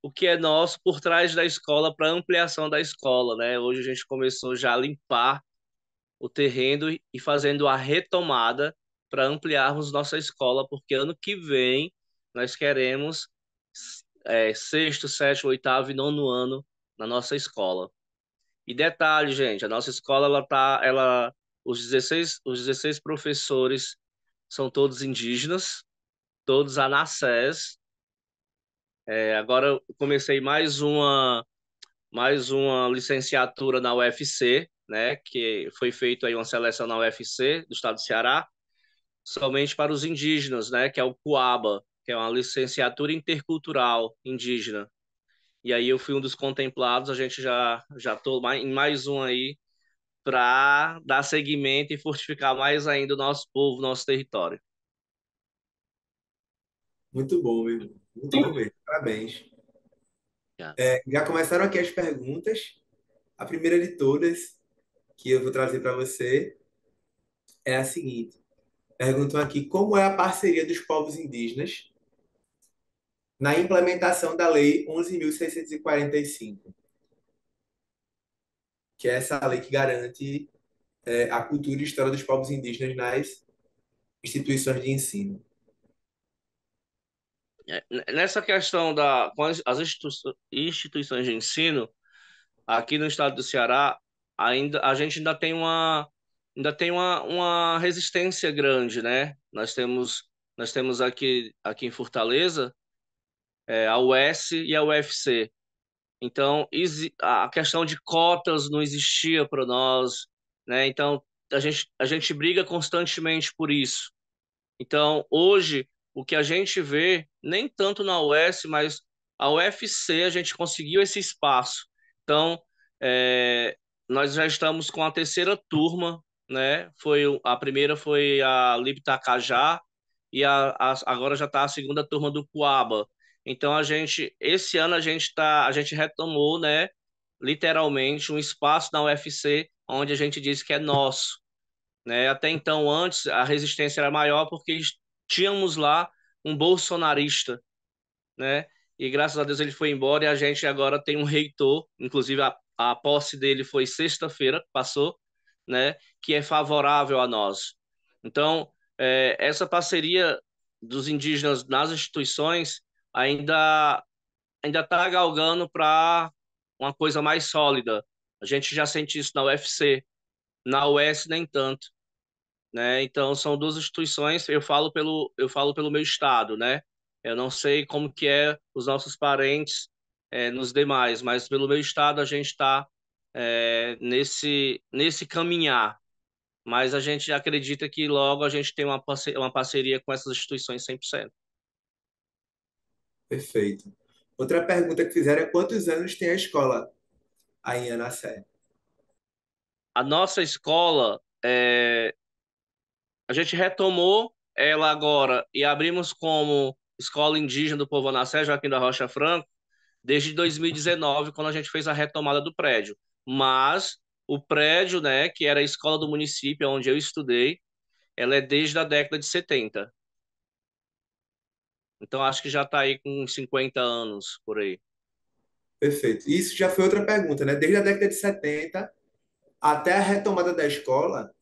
o que é nosso por trás da escola para ampliação da escola, né? Hoje a gente começou já a limpar o terreno e fazendo a retomada para ampliarmos nossa escola, porque ano que vem nós queremos é, sexto, sétimo, oitavo e nono ano na nossa escola. E detalhe, gente, a nossa escola ela tá, ela os 16, os 16 professores são todos indígenas, todos anassés. É, agora comecei mais uma mais uma licenciatura na UFC, né, que foi feito aí uma seleção na UFC do estado do Ceará, somente para os indígenas, né, que é o Cuaba, que é uma licenciatura intercultural indígena. E aí eu fui um dos contemplados, a gente já já tô em mais um aí para dar seguimento e fortificar mais ainda o nosso povo, nosso território. Muito bom, meu irmão. Muito bom mesmo. Parabéns. Já. É, já começaram aqui as perguntas. A primeira de todas que eu vou trazer para você é a seguinte. Perguntam aqui como é a parceria dos povos indígenas na implementação da Lei 11.645, que é essa lei que garante é, a cultura e história dos povos indígenas nas instituições de ensino. É, nessa questão da com as institu instituições de ensino, aqui no estado do Ceará, ainda a gente ainda tem uma ainda tem uma, uma resistência grande, né? Nós temos nós temos aqui aqui em Fortaleza é, a US e a UFC. Então, a questão de cotas não existia para nós, né? Então, a gente, a gente briga constantemente por isso. Então, hoje, o que a gente vê, nem tanto na US, mas a UFC, a gente conseguiu esse espaço. Então, é, nós já estamos com a terceira turma, né? Foi, a primeira foi a Lib Takajá, e a, a, agora já está a segunda turma do Cuaba. Então a gente, esse ano a gente tá, a gente retomou, né, literalmente um espaço na UFC onde a gente diz que é nosso, né? Até então antes a resistência era maior porque tínhamos lá um bolsonarista, né? E graças a Deus ele foi embora e a gente agora tem um reitor, inclusive a, a posse dele foi sexta-feira, passou, né? Que é favorável a nós. Então, é, essa parceria dos indígenas nas instituições ainda ainda está galgando para uma coisa mais sólida. A gente já sente isso na UFC, na US nem tanto, né? Então são duas instituições. Eu falo pelo eu falo pelo meu estado, né? Eu não sei como que é os nossos parentes é, nos demais, mas pelo meu estado a gente está é, nesse nesse caminhar. Mas a gente acredita que logo a gente tem uma parceria, uma parceria com essas instituições 100%. Perfeito. Outra pergunta que fizeram é quantos anos tem a escola aí em Anassé? A nossa escola, é... a gente retomou ela agora e abrimos como Escola Indígena do Povo Anassé, Joaquim da Rocha Franco, desde 2019, quando a gente fez a retomada do prédio. Mas o prédio, né, que era a escola do município onde eu estudei, ela é desde a década de 70. Então acho que já está aí com 50 anos por aí. Perfeito. Isso já foi outra pergunta, né? Desde a década de 70 até a retomada da escola,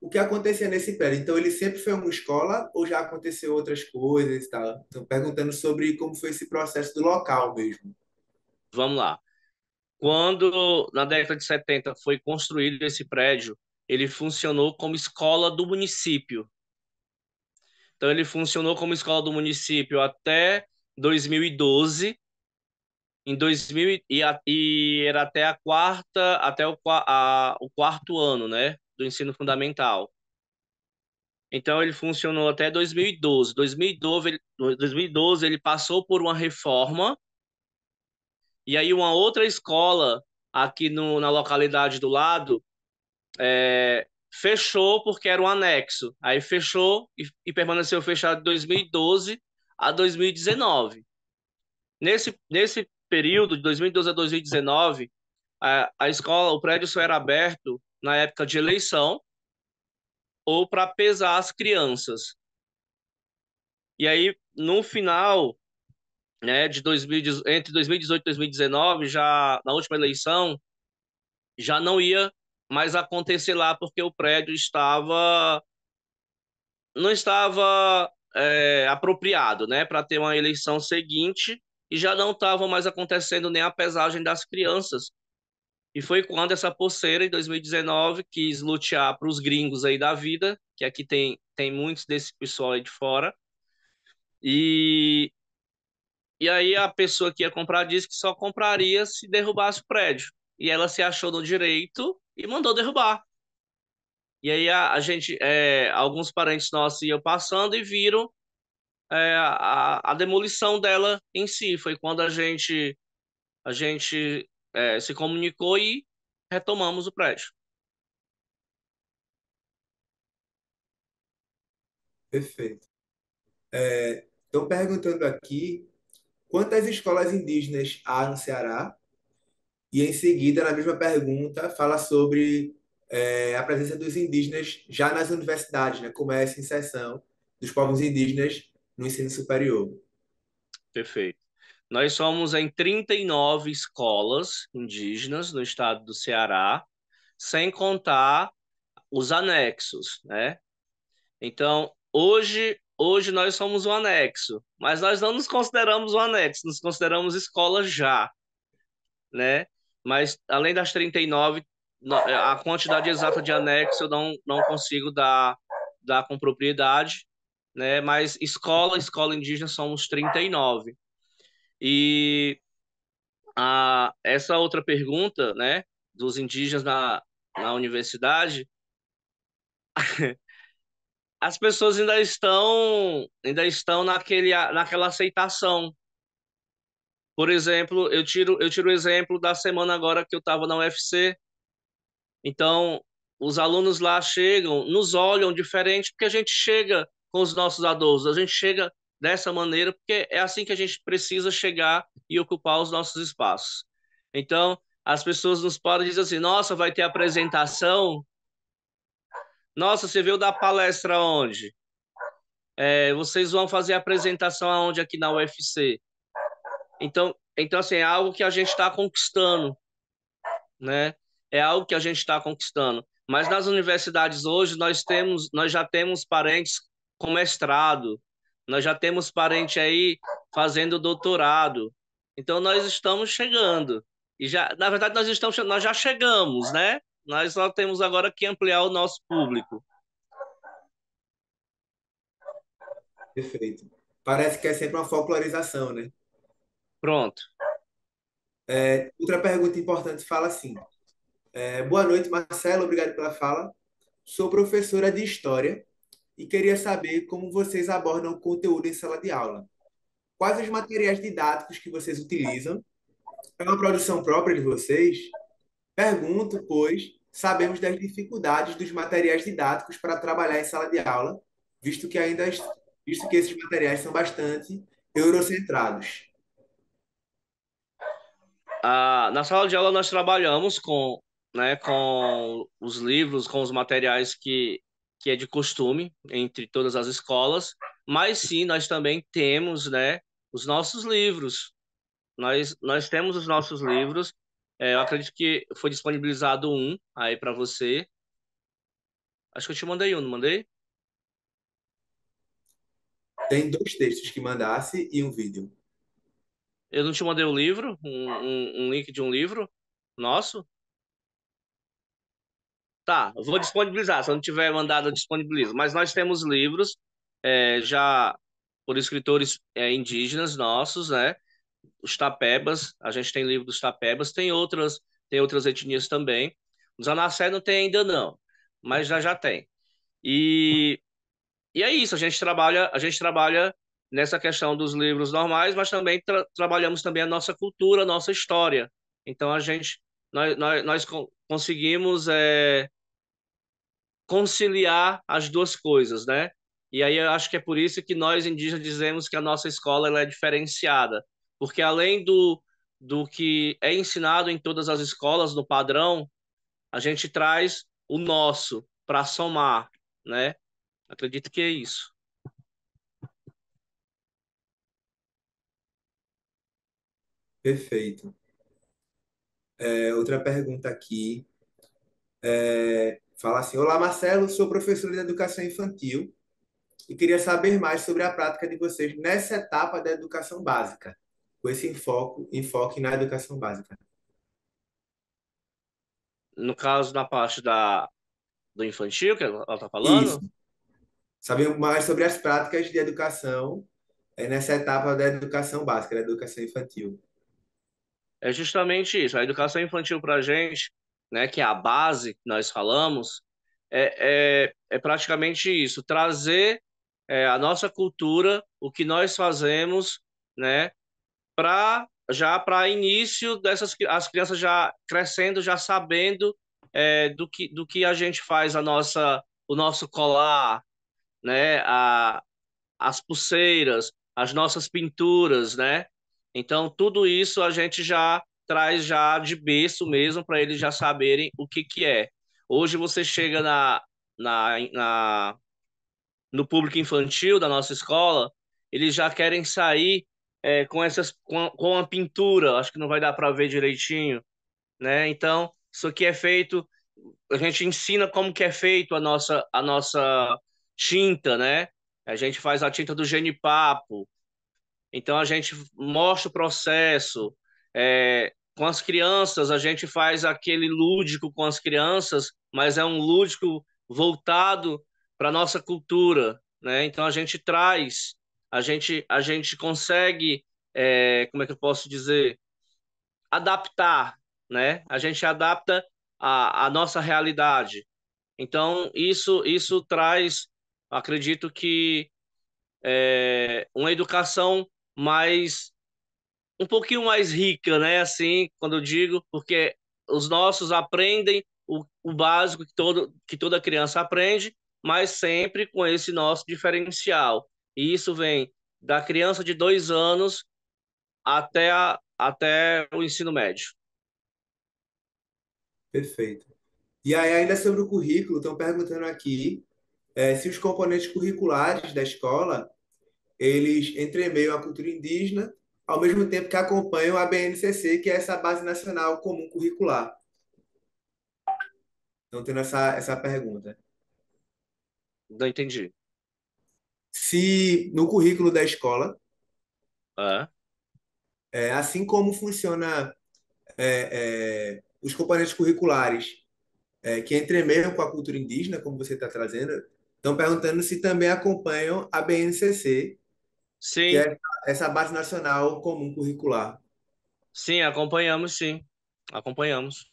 o que acontecia nesse período? Então ele sempre foi uma escola ou já aconteceu outras coisas e tal? Então perguntando sobre como foi esse processo do local mesmo. Vamos lá. Quando na década de 70 foi construído esse prédio, ele funcionou como escola do município, então ele funcionou como escola do município até 2012. Em 2000 e, a, e era até a quarta, até o, a, o quarto ano, né, do ensino fundamental. Então ele funcionou até 2012. 2012 ele, 2012 ele passou por uma reforma e aí uma outra escola aqui no, na localidade do lado é, fechou porque era um anexo. Aí fechou e, e permaneceu fechado de 2012 a 2019. Nesse, nesse período, de 2012 a 2019, a, a escola, o prédio só era aberto na época de eleição ou para pesar as crianças. E aí, no final né, de 2000, entre 2018 e 2019, já na última eleição, já não ia mas aconteceu lá porque o prédio estava não estava é, apropriado, né, para ter uma eleição seguinte e já não estava mais acontecendo nem a pesagem das crianças. E foi quando essa pulseira em 2019 quis lutear para os gringos aí da vida, que aqui tem tem muitos desse pessoal aí de fora. E e aí a pessoa que ia comprar disse que só compraria se derrubasse o prédio. E ela se achou no direito e mandou derrubar. E aí a, a gente, é, alguns parentes nossos iam passando e viram é, a, a demolição dela em si. Foi quando a gente, a gente é, se comunicou e retomamos o prédio. Perfeito. estou é, perguntando aqui quantas escolas indígenas há no Ceará e em seguida, na mesma pergunta, fala sobre é, a presença dos indígenas já nas universidades, né? como é essa inserção dos povos indígenas no ensino superior. Perfeito. Nós somos em 39 escolas indígenas no estado do Ceará, sem contar os anexos, né? Então, hoje, hoje nós somos um anexo, mas nós não nos consideramos um anexo, nos consideramos escola já, né? mas além das 39, a quantidade exata de anexos eu não, não consigo dar, dar com propriedade, né? mas escola, escola indígena somos 39. E a, essa outra pergunta né, dos indígenas na, na universidade, as pessoas ainda estão ainda estão naquele, naquela aceitação por exemplo, eu tiro eu tiro o exemplo da semana agora que eu estava na UFC. Então, os alunos lá chegam, nos olham diferente, porque a gente chega com os nossos adultos, a gente chega dessa maneira, porque é assim que a gente precisa chegar e ocupar os nossos espaços. Então, as pessoas nos param e dizem assim: nossa, vai ter apresentação. Nossa, você veio da palestra onde? É, vocês vão fazer apresentação aonde aqui na UFC? Então, então assim, é algo que a gente está conquistando, né? É algo que a gente está conquistando. Mas nas universidades hoje nós temos, nós já temos parentes com mestrado, nós já temos parente aí fazendo doutorado. Então nós estamos chegando. E já, na verdade nós estamos, nós já chegamos, né? Nós só temos agora que ampliar o nosso público. Perfeito. Parece que é sempre uma folclorização, né? Pronto. É, outra pergunta importante fala assim: é, Boa noite, Marcelo, obrigado pela fala. Sou professora de História e queria saber como vocês abordam o conteúdo em sala de aula. Quais os materiais didáticos que vocês utilizam? É uma produção própria de vocês? Pergunto, pois sabemos das dificuldades dos materiais didáticos para trabalhar em sala de aula, visto que ainda visto que esses materiais são bastante eurocentrados. Ah, na sala de aula nós trabalhamos com, né, com os livros, com os materiais que, que é de costume entre todas as escolas, mas sim, nós também temos né, os nossos livros. Nós, nós temos os nossos livros. É, eu acredito que foi disponibilizado um aí para você. Acho que eu te mandei um, não mandei? Tem dois textos que mandasse e um vídeo. Eu não te mandei o um livro, um, tá. um, um, link de um livro nosso? Tá, vou disponibilizar. Se eu não tiver mandado, eu disponibilizo. Mas nós temos livros é, já por escritores é, indígenas nossos, né? Os tapebas, a gente tem livro dos tapebas, tem outras, tem outras etnias também. Os anassé não tem ainda não, mas já já tem. E, e é isso, a gente trabalha, a gente trabalha nessa questão dos livros normais, mas também tra trabalhamos também a nossa cultura, a nossa história. Então a gente nós, nós, nós conseguimos é, conciliar as duas coisas, né? E aí eu acho que é por isso que nós indígenas dizemos que a nossa escola ela é diferenciada, porque além do do que é ensinado em todas as escolas no padrão, a gente traz o nosso para somar, né? Acredito que é isso. Perfeito. É, outra pergunta aqui. É, fala assim: Olá, Marcelo, sou professor de educação infantil e queria saber mais sobre a prática de vocês nessa etapa da educação básica, com esse enfoque, enfoque na educação básica. No caso, na parte da, do infantil, que ela está falando? Isso. Saber mais sobre as práticas de educação é nessa etapa da educação básica, da educação infantil é justamente isso. A educação infantil para a gente, né, que é a base que nós falamos, é, é, é praticamente isso: trazer é, a nossa cultura, o que nós fazemos, né, para já para início dessas as crianças já crescendo, já sabendo é, do que do que a gente faz a nossa o nosso colar, né, a, as pulseiras, as nossas pinturas, né? Então, tudo isso a gente já traz já de berço mesmo para eles já saberem o que, que é. Hoje você chega na, na, na no público infantil da nossa escola, eles já querem sair é, com essas com, com a pintura, acho que não vai dar para ver direitinho, né? Então, isso aqui é feito, a gente ensina como que é feito a nossa a nossa tinta, né? A gente faz a tinta do genipapo, então a gente mostra o processo. É, com as crianças, a gente faz aquele lúdico com as crianças, mas é um lúdico voltado para a nossa cultura. Né? Então a gente traz, a gente, a gente consegue, é, como é que eu posso dizer? Adaptar, né? A gente adapta a, a nossa realidade. Então, isso, isso traz, acredito que, é, uma educação mas um pouquinho mais rica, né? Assim, quando eu digo, porque os nossos aprendem o, o básico que, todo, que toda criança aprende, mas sempre com esse nosso diferencial. E isso vem da criança de dois anos até, a, até o ensino médio. Perfeito. E aí, ainda sobre o currículo, estão perguntando aqui é, se os componentes curriculares da escola eles entremeiam a cultura indígena, ao mesmo tempo que acompanham a BNCC, que é essa Base Nacional Comum Curricular. Então, tendo essa, essa pergunta. Não entendi. Se no currículo da escola, ah. é, assim como funciona é, é, os componentes curriculares é, que entremeiam com a cultura indígena, como você está trazendo, estão perguntando se também acompanham a BNCC, Sim. É essa base nacional comum curricular. Sim, acompanhamos, sim. Acompanhamos.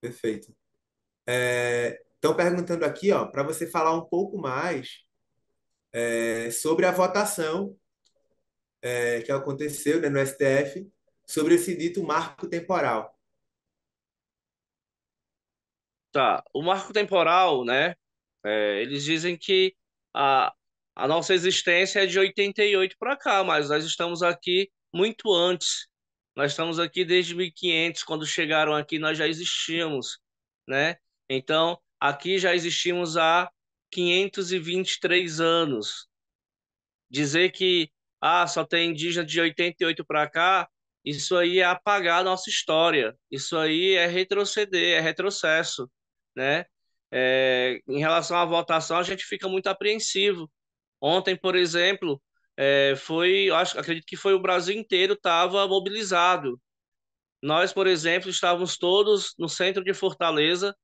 Perfeito. Estão é, perguntando aqui, ó, para você falar um pouco mais é, sobre a votação é, que aconteceu né, no STF sobre esse dito marco temporal. Tá. O marco temporal, né? É, eles dizem que a, a nossa existência é de 88 para cá, mas nós estamos aqui muito antes. Nós estamos aqui desde 1500, quando chegaram aqui nós já existíamos, né? Então, aqui já existimos há 523 anos. Dizer que ah, só tem indígena de 88 para cá, isso aí é apagar a nossa história. Isso aí é retroceder, é retrocesso, né? É, em relação à votação, a gente fica muito apreensivo. Ontem, por exemplo, é, foi, acho, acredito que foi o Brasil inteiro estava mobilizado. Nós, por exemplo, estávamos todos no centro de Fortaleza,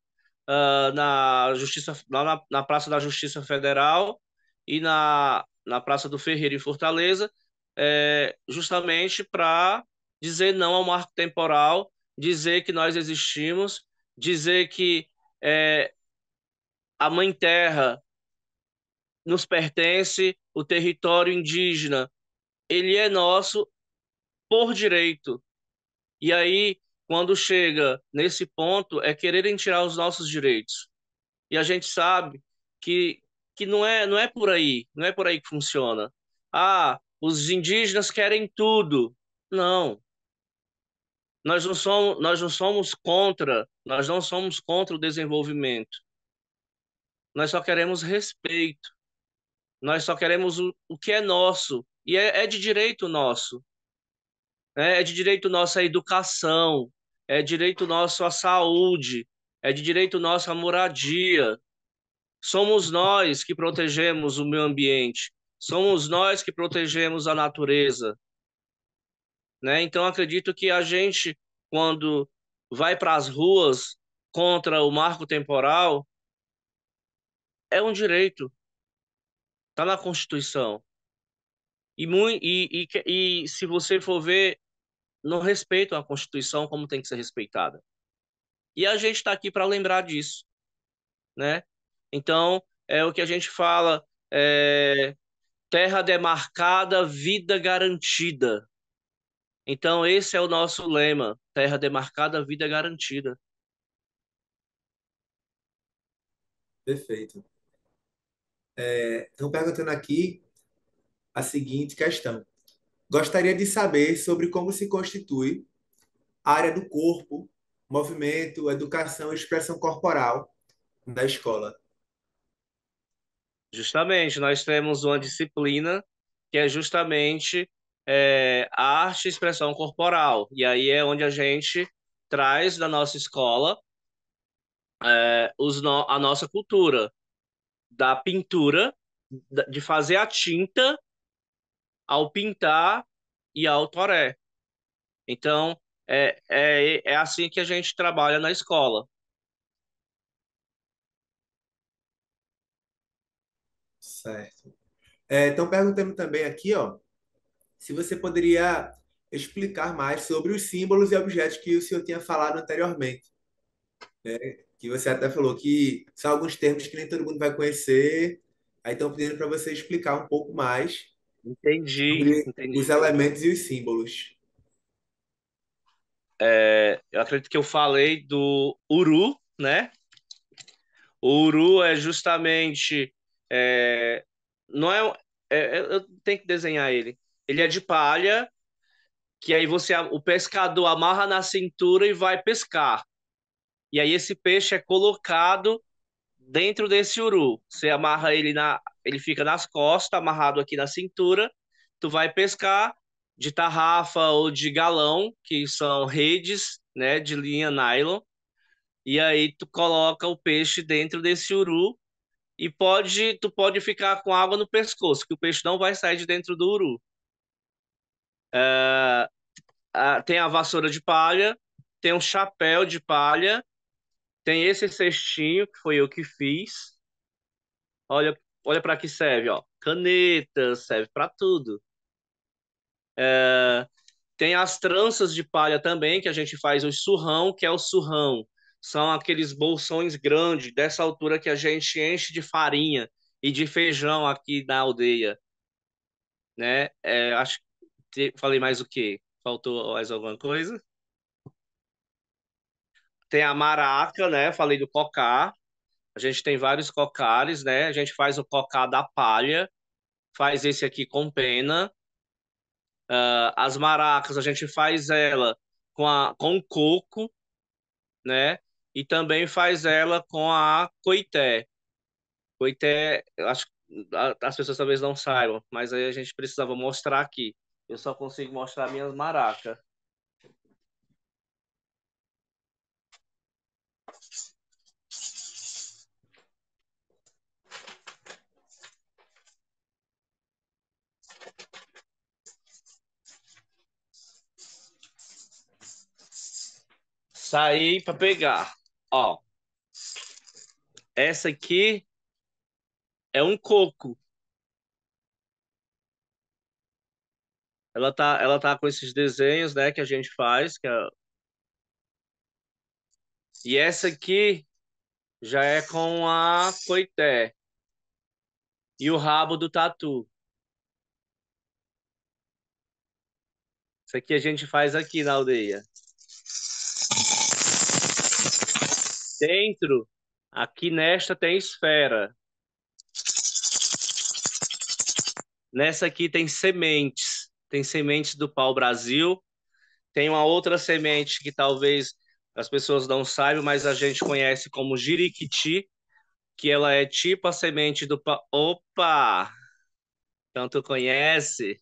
uh, na Justiça, na, na Praça da Justiça Federal e na, na Praça do Ferreiro em Fortaleza, é, justamente para dizer não ao marco temporal, dizer que nós existimos, dizer que é, a Mãe Terra nos pertence, o território indígena, ele é nosso por direito. E aí, quando chega nesse ponto, é quererem tirar os nossos direitos. E a gente sabe que, que não, é, não é por aí, não é por aí que funciona. Ah, os indígenas querem tudo. Não. Nós não somos, nós não somos contra, nós não somos contra o desenvolvimento. Nós só queremos respeito. Nós só queremos o, o que é nosso. E é, é de direito nosso. É, é de direito nosso a educação. É direito nosso a saúde. É de direito nosso a moradia. Somos nós que protegemos o meio ambiente. Somos nós que protegemos a natureza. Né? Então, acredito que a gente, quando vai para as ruas contra o marco temporal, é um direito. Está na Constituição. E, e, e, e se você for ver, não respeitam a Constituição como tem que ser respeitada. E a gente está aqui para lembrar disso, né? Então, é o que a gente fala, é, terra demarcada, vida garantida. Então, esse é o nosso lema, terra demarcada, vida garantida. Perfeito. É, estão perguntando aqui a seguinte questão. Gostaria de saber sobre como se constitui a área do corpo, movimento, educação e expressão corporal da escola. Justamente, nós temos uma disciplina que é justamente é, arte e expressão corporal. E aí é onde a gente traz da nossa escola é, os no a nossa cultura da pintura, de fazer a tinta ao pintar e ao toré. Então, é, é, é assim que a gente trabalha na escola. Certo. É, então, perguntando também aqui, ó, se você poderia explicar mais sobre os símbolos e objetos que o senhor tinha falado anteriormente. É, que você até falou que são alguns termos que nem todo mundo vai conhecer. Aí estão pedindo para você explicar um pouco mais. Entendi, entendi. Os elementos e os símbolos. É, eu acredito que eu falei do Uru, né? O Uru é justamente. É, não é, é, é, Eu tenho que desenhar ele. Ele é de palha, que aí você o pescador amarra na cintura e vai pescar. E aí esse peixe é colocado dentro desse uru. Você amarra ele na, ele fica nas costas, amarrado aqui na cintura. Tu vai pescar de tarrafa ou de galão, que são redes, né, de linha nylon. E aí tu coloca o peixe dentro desse uru e pode, tu pode ficar com água no pescoço, que o peixe não vai sair de dentro do uru. Uh, uh, tem a vassoura de palha, tem um chapéu de palha tem esse cestinho que foi eu que fiz. Olha, olha para que serve, ó. Caneta, serve para tudo. É, tem as tranças de palha também, que a gente faz o surrão, que é o surrão. São aqueles bolsões grandes, dessa altura que a gente enche de farinha e de feijão aqui na aldeia. Né? É, acho que falei mais o quê? Faltou mais alguma coisa? Tem a maraca, né? Falei do cocá. A gente tem vários cocares, né? A gente faz o cocá da palha, faz esse aqui com pena. Uh, as maracas, a gente faz ela com, a, com coco, né? E também faz ela com a coité. Coité, acho as pessoas talvez não saibam, mas aí a gente precisava mostrar aqui. Eu só consigo mostrar minhas maracas. saí para pegar. Ó, essa aqui é um coco. Ela tá, ela tá com esses desenhos, né, que a gente faz, que é... E essa aqui já é com a coité. E o rabo do tatu. Isso aqui a gente faz aqui na aldeia. centro, aqui nesta tem esfera. Nessa aqui tem sementes. Tem sementes do pau-brasil. Tem uma outra semente que talvez as pessoas não saibam, mas a gente conhece como jiriquiti, que ela é tipo a semente do pau. Opa! Então tu conhece?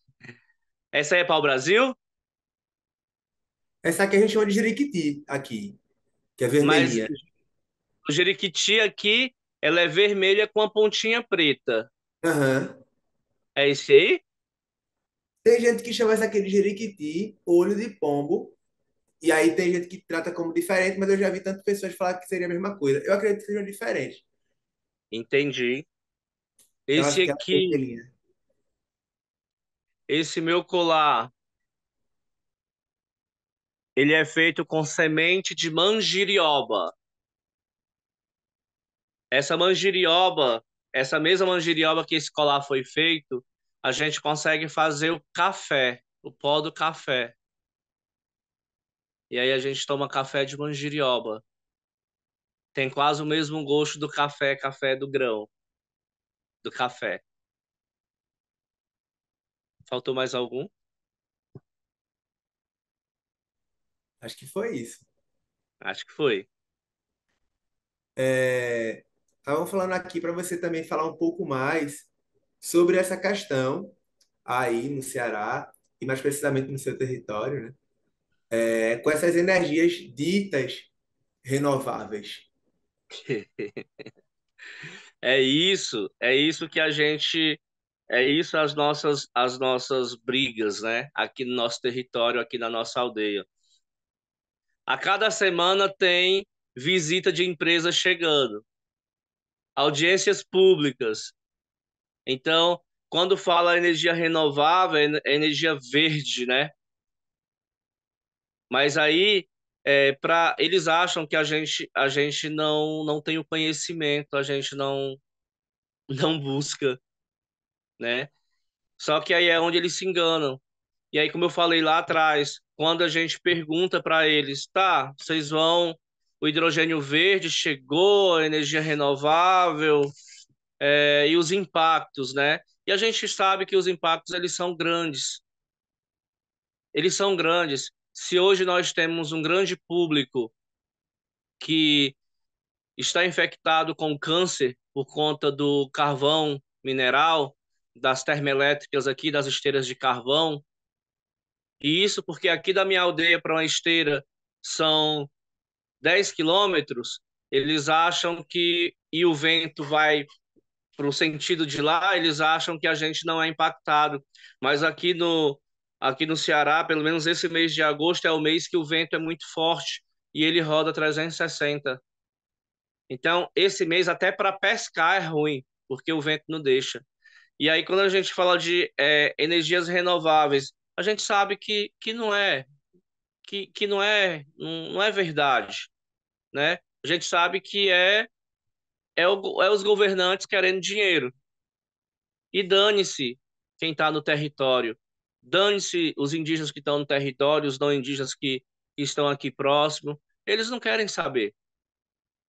Essa aí é pau-brasil? Essa aqui a gente chama de jiriquiti, aqui, que é vermelhinha. Mas o Jeriquiti aqui, ela é vermelha com a pontinha preta. Uhum. É esse aí? Tem gente que chama isso aqui de Jeriquiti, olho de pombo. E aí tem gente que trata como diferente, mas eu já vi tantas pessoas falar que seria a mesma coisa. Eu acredito que seja diferente. Entendi. Esse é aqui. Esse meu colar. Ele é feito com semente de manjirioba. Essa manjerioba, essa mesma manjerioba que esse colar foi feito, a gente consegue fazer o café, o pó do café. E aí a gente toma café de manjerioba. Tem quase o mesmo gosto do café, café do grão. Do café. Faltou mais algum? Acho que foi isso. Acho que foi. É estavam falando aqui para você também falar um pouco mais sobre essa questão aí no Ceará, e mais precisamente no seu território, né? É, com essas energias ditas renováveis. É isso, é isso que a gente, é isso as nossas, as nossas brigas, né? Aqui no nosso território, aqui na nossa aldeia. A cada semana tem visita de empresas chegando audiências públicas. Então, quando fala energia renovável, é, é energia verde, né? Mas aí, é, para eles acham que a gente, a gente não, não tem o conhecimento, a gente não, não busca, né? Só que aí é onde eles se enganam. E aí, como eu falei lá atrás, quando a gente pergunta para eles, tá, vocês vão o hidrogênio verde chegou, a energia renovável é, e os impactos, né? E a gente sabe que os impactos eles são grandes. Eles são grandes. Se hoje nós temos um grande público que está infectado com câncer por conta do carvão mineral, das termoelétricas aqui, das esteiras de carvão, e isso porque aqui da minha aldeia para uma esteira são 10 quilômetros, eles acham que e o vento vai para o sentido de lá, eles acham que a gente não é impactado. Mas aqui no, aqui no Ceará, pelo menos esse mês de agosto, é o mês que o vento é muito forte e ele roda 360. Então, esse mês, até para pescar, é ruim, porque o vento não deixa. E aí, quando a gente fala de é, energias renováveis, a gente sabe que, que não é que, que não, é, não é verdade, né? A gente sabe que é, é, o, é os governantes querendo dinheiro. E dane-se quem está no território, dane-se os indígenas que estão no território, os não indígenas que, estão aqui próximo, eles não querem saber.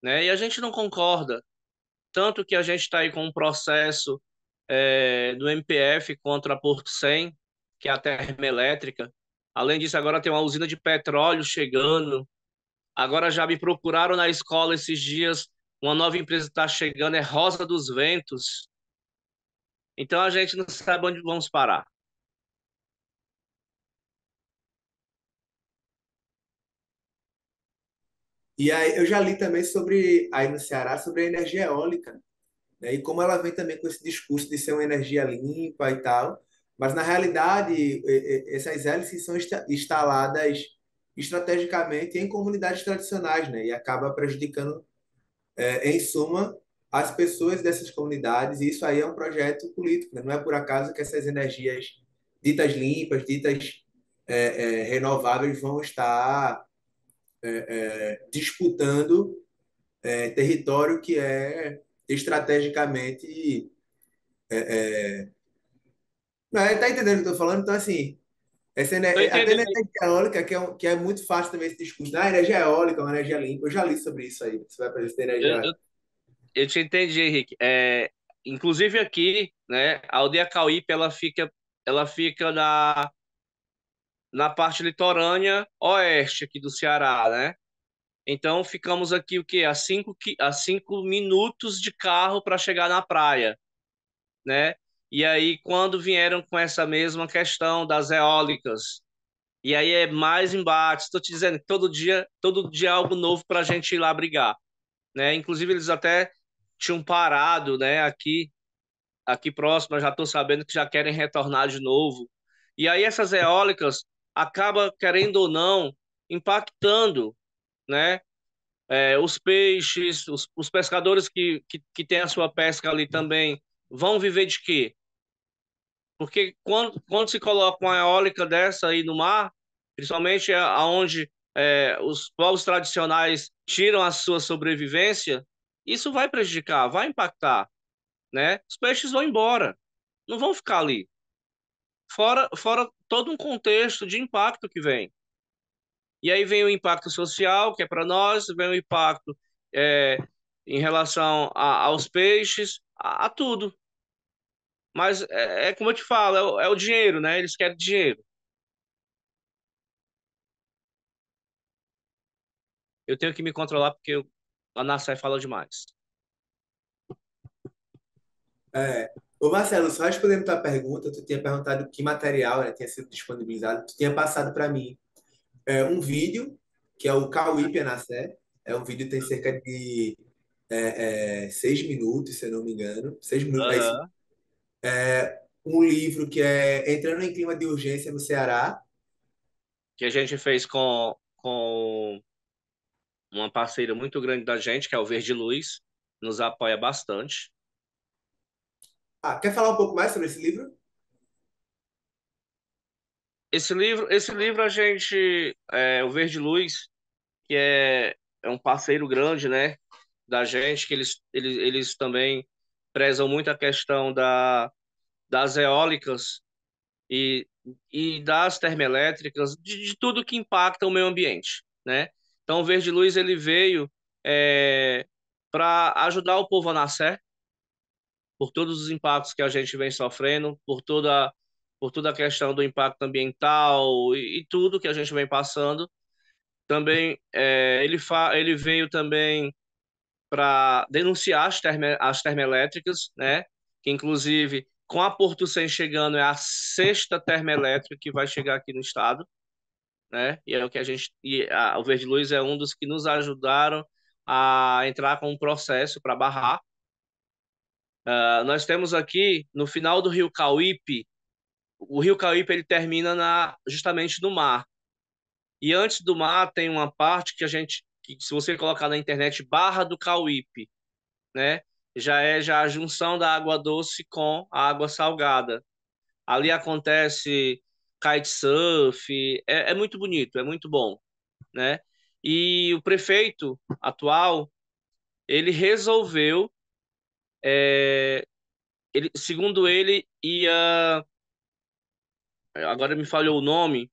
Né? E a gente não concorda. Tanto que a gente está aí com um processo é, do MPF contra a Porto 100, que é a termoelétrica, Além disso, agora tem uma usina de petróleo chegando. Agora já me procuraram na escola esses dias. Uma nova empresa está chegando, é Rosa dos Ventos. Então a gente não sabe onde vamos parar. E aí eu já li também sobre aí no Ceará sobre a energia eólica, né? E como ela vem também com esse discurso de ser uma energia limpa e tal. Mas, na realidade, essas hélices são instaladas estrategicamente em comunidades tradicionais, né? E acaba prejudicando, é, em suma, as pessoas dessas comunidades. E isso aí é um projeto político, né? Não é por acaso que essas energias ditas limpas, ditas é, é, renováveis, vão estar é, é, disputando é, território que é estrategicamente não, tá entendendo o que eu tô falando? Então, assim, essa energia, até energia eólica, que é, um, que é muito fácil também se discutir. a ah, energia eólica, uma energia limpa. Eu já li sobre isso aí. Você vai aparecer energia eu, eu, te entendi, Henrique. É, inclusive aqui, né, a aldeia Cauípe, ela fica, ela fica na, na parte litorânea oeste aqui do Ceará, né? Então ficamos aqui o quê? A cinco a cinco minutos de carro para chegar na praia, né? E aí, quando vieram com essa mesma questão das eólicas, e aí é mais embate, estou te dizendo que todo dia, todo dia é algo novo para a gente ir lá brigar. Né? Inclusive, eles até tinham parado né, aqui, aqui próximo, mas já estou sabendo que já querem retornar de novo. E aí essas eólicas acaba querendo ou não, impactando né, é, os peixes, os, os pescadores que, que, que têm a sua pesca ali também vão viver de quê? Porque quando, quando se coloca uma eólica dessa aí no mar, principalmente aonde é, os povos tradicionais tiram a sua sobrevivência, isso vai prejudicar, vai impactar, né? Os peixes vão embora, não vão ficar ali. Fora, fora todo um contexto de impacto que vem. E aí vem o impacto social, que é para nós, vem o impacto é, em relação a, aos peixes, a, a tudo. Mas é, é como eu te falo, é o, é o dinheiro, né? Eles querem dinheiro. Eu tenho que me controlar porque eu, a Nassai fala demais. É. Ô Marcelo, só respondendo tua pergunta, tu tinha perguntado que material né, tinha sido disponibilizado, tu tinha passado para mim é, um vídeo, que é o Cauípe Anassé, é um vídeo que tem cerca de é, é, seis minutos, se eu não me engano, seis minutos, uhum é, um livro que é Entrando em Clima de Urgência no Ceará. Que a gente fez com, com uma parceira muito grande da gente, que é o Verde Luz, nos apoia bastante. Ah, quer falar um pouco mais sobre esse livro? Esse livro, esse livro a gente, é, o Verde Luz, que é, é um parceiro grande, né, da gente, que eles, eles, eles também prezam muito a questão da, das eólicas e, e das termoelétricas, de, de tudo que impacta o meio ambiente, né? Então, o Verde Luz ele veio é, para ajudar o povo a nascer, por todos os impactos que a gente vem sofrendo, por toda, por toda a questão do impacto ambiental e, e tudo que a gente vem passando. Também é, ele, fa, ele veio também para denunciar as, termo, as termoelétricas, né? que inclusive com a Porto Sem chegando é a sexta termoelétrica que vai chegar aqui no estado, né? E é o que a gente e a, o Verde Luz é um dos que nos ajudaram a entrar com um processo para barrar. Uh, nós temos aqui no final do Rio Cauípe, o Rio Cauípe ele termina na justamente no mar. E antes do mar tem uma parte que a gente que se você colocar na internet Barra do Cauípe, né, já é já a junção da água doce com a água salgada. Ali acontece kitesurf, é, é muito bonito, é muito bom, né? E o prefeito atual, ele resolveu, é, ele, segundo ele, ia agora me falhou o nome,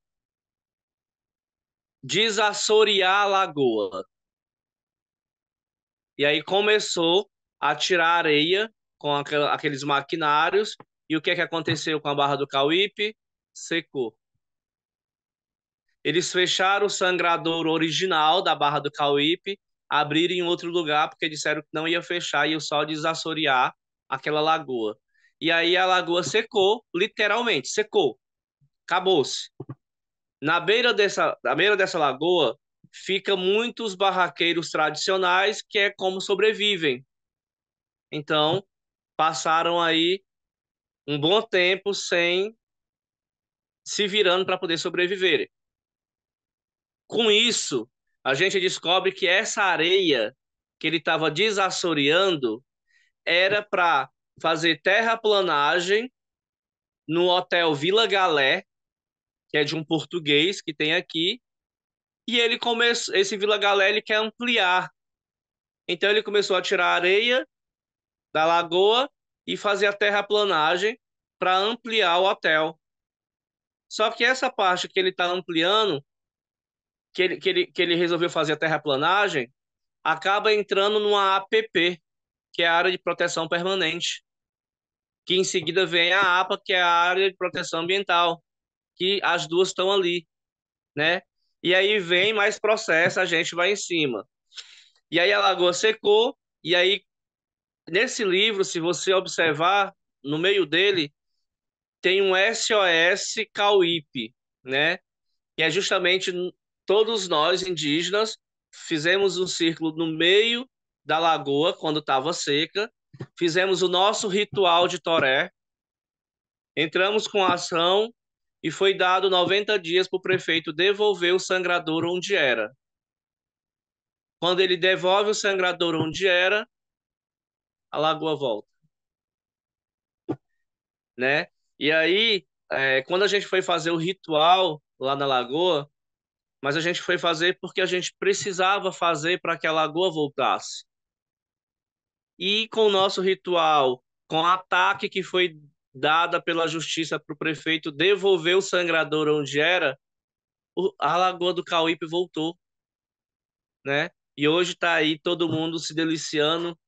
desassorear a lagoa. E aí começou a tirar areia com aqueles maquinários. E o que é que aconteceu com a Barra do Cauípe? Secou. Eles fecharam o sangrador original da Barra do Cauípe, abriram em outro lugar, porque disseram que não ia fechar, e o sol desassorear aquela lagoa. E aí a lagoa secou, literalmente, secou. Acabou-se. Na beira dessa, na beira dessa lagoa fica muitos barraqueiros tradicionais que é como sobrevivem. Então, passaram aí um bom tempo sem se virando para poder sobreviver. Com isso, a gente descobre que essa areia que ele estava desassoreando era para fazer terraplanagem no hotel Vila Galé, que é de um português que tem aqui, e ele começou, esse Vila Galé ele quer ampliar. Então ele começou a tirar areia da lagoa e fazer a terraplanagem para ampliar o hotel. Só que essa parte que ele está ampliando, que ele, que, ele, que ele resolveu fazer a terraplanagem, acaba entrando numa APP, que é a Área de Proteção Permanente, que em seguida vem a APA, que é a Área de Proteção Ambiental que as duas estão ali, né? E aí vem mais processo, a gente vai em cima. E aí a lagoa secou, e aí nesse livro, se você observar, no meio dele tem um SOS Cauípe, né? Que é justamente todos nós indígenas fizemos um círculo no meio da lagoa quando estava seca, fizemos o nosso ritual de toré, entramos com a ação e foi dado 90 dias para o prefeito devolver o sangrador onde era. Quando ele devolve o sangrador onde era, a lagoa volta. Né? E aí, é, quando a gente foi fazer o ritual lá na lagoa, mas a gente foi fazer porque a gente precisava fazer para que a lagoa voltasse. E com o nosso ritual, com o ataque que foi dada pela justiça para o prefeito devolver o sangrador onde era, a Lagoa do Cauípe voltou, né? E hoje está aí todo mundo se deliciando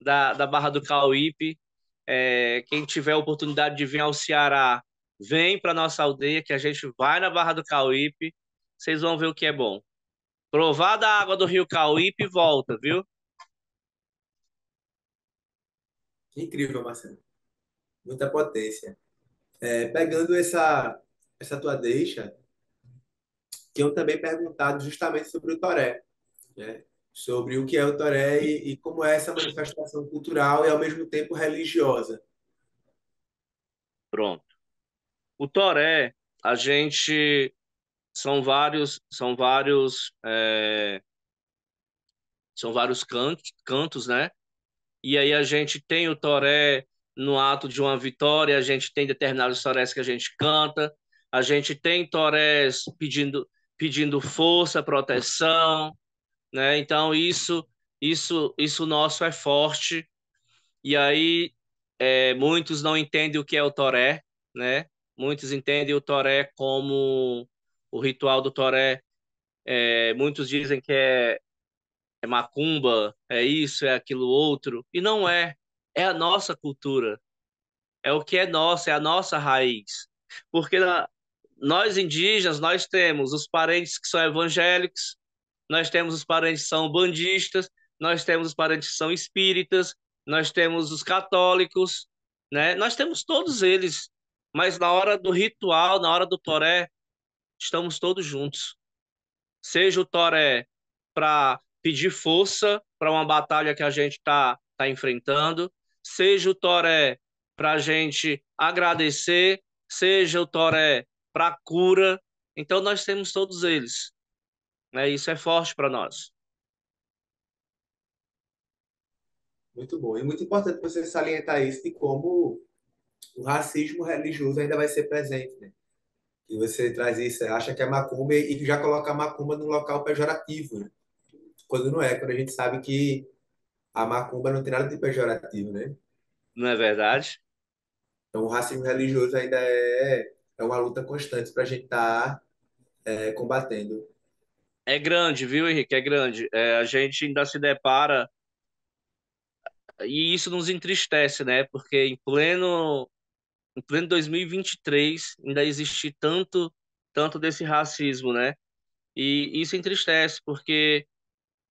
da, da Barra do Cauípe. É, quem tiver a oportunidade de vir ao Ceará, vem para nossa aldeia que a gente vai na Barra do Cauípe. Vocês vão ver o que é bom. Provar da água do Rio Cauípe volta, viu? Incrível, Marcelo muita potência. É, pegando essa, essa tua deixa, que eu também perguntado justamente sobre o Toré, né? sobre o que é o Toré e, e, como é essa manifestação cultural e, ao mesmo tempo, religiosa. Pronto. O Toré, a gente... São vários, são vários, é... são vários cantos, cantos, né? E aí a gente tem o Toré no ato de uma vitória, a gente tem determinados torés que a gente canta, a gente tem torés pedindo, pedindo força, proteção, né? Então isso isso isso nosso é forte. E aí é, muitos não entendem o que é o toré, né? Muitos entendem o toré como o ritual do toré. É, muitos dizem que é, é macumba, é isso, é aquilo outro, e não é é a nossa cultura, é o que é nosso, é a nossa raiz. Porque na, nós indígenas, nós temos os parentes que são evangélicos, nós temos os parentes que são bandistas, nós temos os parentes que são espíritas, nós temos os católicos, né? Nós temos todos eles, mas na hora do ritual, na hora do toré, estamos todos juntos. Seja o toré para pedir força para uma batalha que a gente está tá enfrentando, seja o Toré para a gente agradecer, seja o Toré para cura. Então nós temos todos eles. Né? Isso é forte para nós. Muito bom. E muito importante você salientar isso de como o racismo religioso ainda vai ser presente. Né? E você traz isso, acha que é macumba e já coloca a macumba num local pejorativo. Né? Quando não é, quando a gente sabe que a macumba não tem nada de pejorativo, né? Não é verdade? Então, o racismo religioso ainda é, é uma luta constante para a gente estar tá, é, combatendo. É grande, viu, Henrique? É grande. É, a gente ainda se depara. E isso nos entristece, né? Porque em pleno, em pleno 2023 ainda existe tanto, tanto desse racismo, né? E isso entristece, porque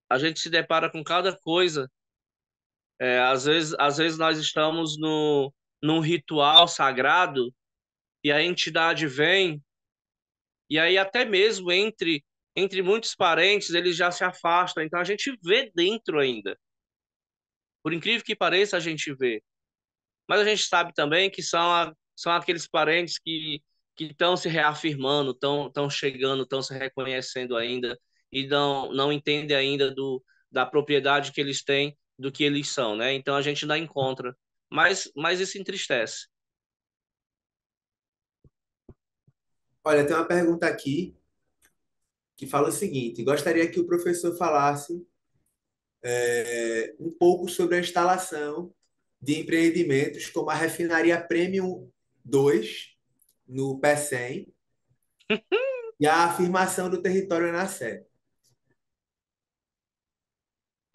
a gente se depara com cada coisa é, às, vezes, às vezes nós estamos no, num ritual sagrado e a entidade vem, e aí até mesmo entre, entre muitos parentes eles já se afastam, então a gente vê dentro ainda. Por incrível que pareça, a gente vê. Mas a gente sabe também que são, a, são aqueles parentes que estão se reafirmando, estão chegando, estão se reconhecendo ainda e não, não entendem ainda do, da propriedade que eles têm do que eles são, né? Então a gente ainda encontra, mas, mas isso entristece. Olha, tem uma pergunta aqui que fala o seguinte: gostaria que o professor falasse é, um pouco sobre a instalação de empreendimentos como a refinaria Premium 2 no P100 e a afirmação do território na Sé.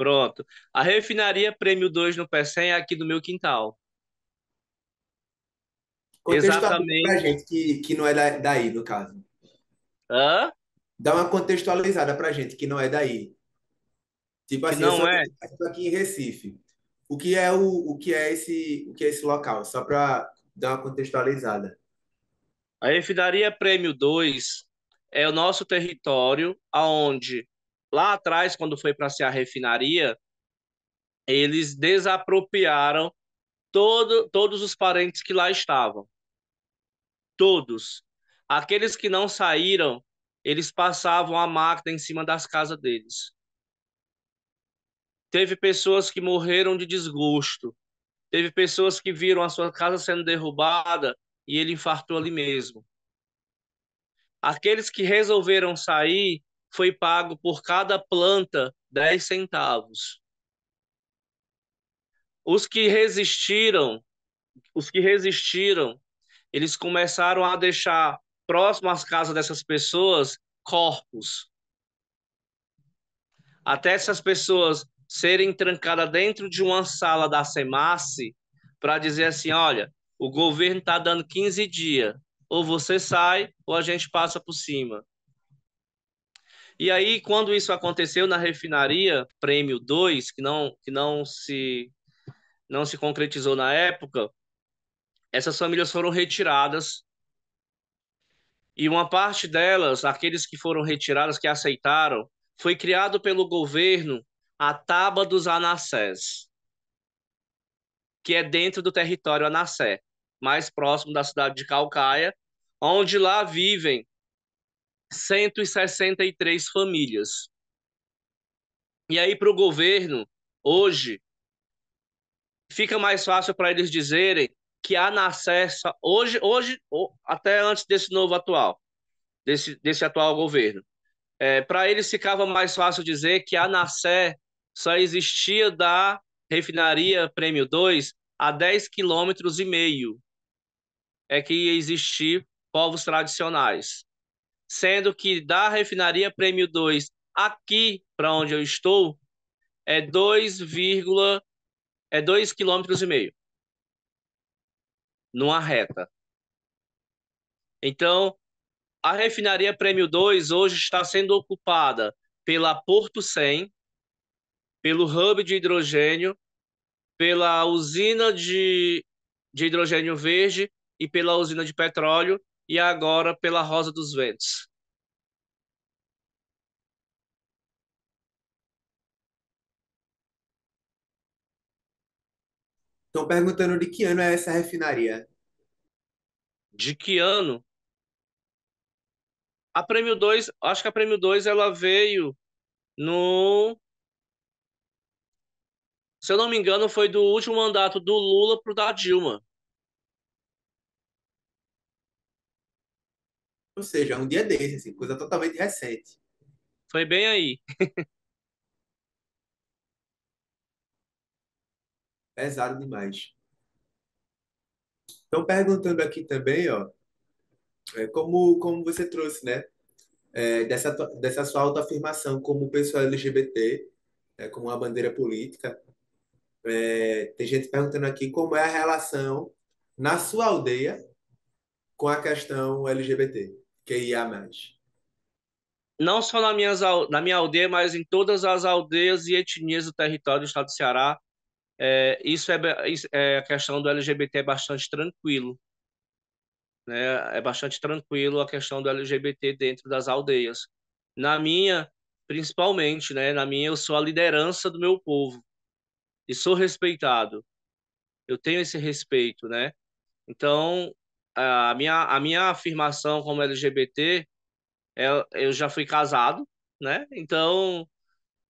Pronto. A refinaria Prêmio 2 no Pecém é aqui do meu quintal. Exatamente. gente que, que não é daí, no caso. Hã? Dá uma contextualizada a gente que não é daí. Tipo assim, não é. Aqui, aqui em Recife. O que é o, o que é esse o que é esse local? Só para dar uma contextualizada. A refinaria Prêmio 2 é o nosso território aonde Lá atrás, quando foi para ser a refinaria, eles desapropriaram todo, todos os parentes que lá estavam. Todos. Aqueles que não saíram, eles passavam a máquina em cima das casas deles. Teve pessoas que morreram de desgosto. Teve pessoas que viram a sua casa sendo derrubada e ele infartou ali mesmo. Aqueles que resolveram sair foi pago por cada planta 10 centavos. Os que resistiram, os que resistiram, eles começaram a deixar próximo às casas dessas pessoas corpos. Até essas pessoas serem trancadas dentro de uma sala da SEMASSE para dizer assim, olha, o governo está dando 15 dias, ou você sai ou a gente passa por cima. E aí, quando isso aconteceu na refinaria Prêmio 2, que não, que não se não se concretizou na época, essas famílias foram retiradas. E uma parte delas, aqueles que foram retiradas, que aceitaram, foi criado pelo governo a Taba dos Anassés, que é dentro do território Anassé, mais próximo da cidade de Calcaia, onde lá vivem 163 famílias. E aí, para o governo, hoje, fica mais fácil para eles dizerem que a Nacessa, hoje, hoje até antes desse novo atual, desse, desse atual governo, é, para eles ficava mais fácil dizer que a Nassé só existia da refinaria Prêmio 2 a 10 quilômetros e meio. É que ia existir povos tradicionais sendo que da refinaria Prêmio 2 aqui para onde eu estou é 2, é 2 km e meio numa reta. Então, a refinaria Prêmio 2 hoje está sendo ocupada pela Porto 100, pelo hub de hidrogênio, pela usina de, de hidrogênio verde e pela usina de petróleo e agora pela Rosa dos Ventos. Estão perguntando de que ano é essa refinaria. De que ano? A Prêmio 2, acho que a Prêmio 2 ela veio no se eu não me engano, foi do último mandato do Lula o da Dilma. ou seja, um dia desse, assim, coisa totalmente recente. Foi bem aí. Pesado demais. Estão perguntando aqui também, ó, é, como, como você trouxe, né? É, dessa, dessa sua autoafirmação como pessoa LGBT, né, como uma bandeira política. É, tem gente perguntando aqui como é a relação na sua aldeia com a questão LGBT. QIA. Não só na minha, na minha aldeia, mas em todas as aldeias e etnias do território do estado do Ceará, é, isso é, é a questão do LGBT é bastante tranquilo. Né? É bastante tranquilo a questão do LGBT dentro das aldeias. Na minha, principalmente, né? na minha, eu sou a liderança do meu povo e sou respeitado. Eu tenho esse respeito, né? Então, é, a minha, a minha afirmação como LGBT, eu, é, eu já fui casado, né? Então,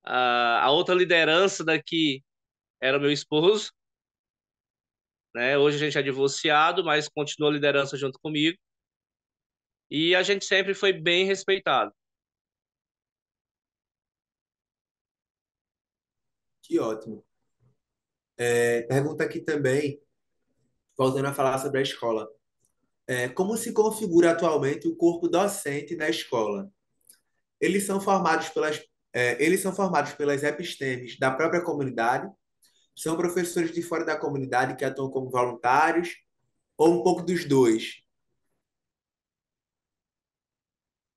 a, a outra liderança daqui era meu esposo, né? Hoje a gente é divorciado, mas continua a liderança junto comigo. E a gente sempre foi bem respeitado. Que ótimo. É, pergunta aqui também, voltando a falar sobre a escola é, como se configura atualmente o corpo docente na escola. Eles são formados pelas, é, eles são formados pelas epistemes da própria comunidade, são professores de fora da comunidade que atuam como voluntários, ou um pouco dos dois?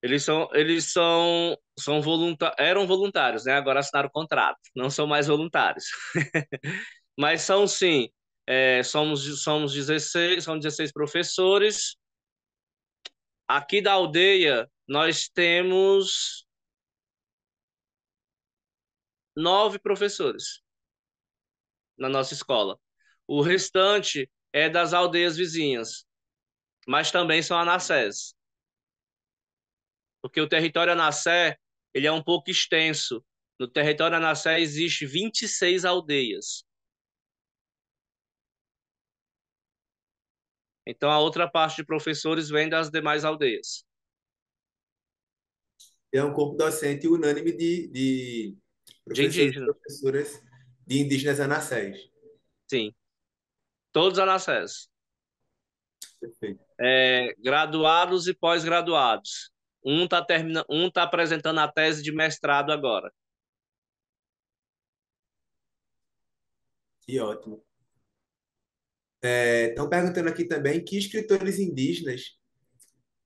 Eles são, eles são, são voluntar, eram voluntários, né? Agora assinaram o contrato, não são mais voluntários. Mas são sim é, somos, somos 16, são 16 professores. Aqui da aldeia, nós temos nove professores na nossa escola. O restante é das aldeias vizinhas, mas também são anacés. Porque o território anacé, ele é um pouco extenso. No território anacé existe 26 aldeias. Então, a outra parte de professores vem das demais aldeias. É um corpo docente unânime de, de, professores, de indígenas. professoras de indígenas anacés. Sim. Todos anacés. Perfeito. É, graduados e pós-graduados. Um está termina... um tá apresentando a tese de mestrado agora. Que ótimo. Estão é, perguntando aqui também que escritores indígenas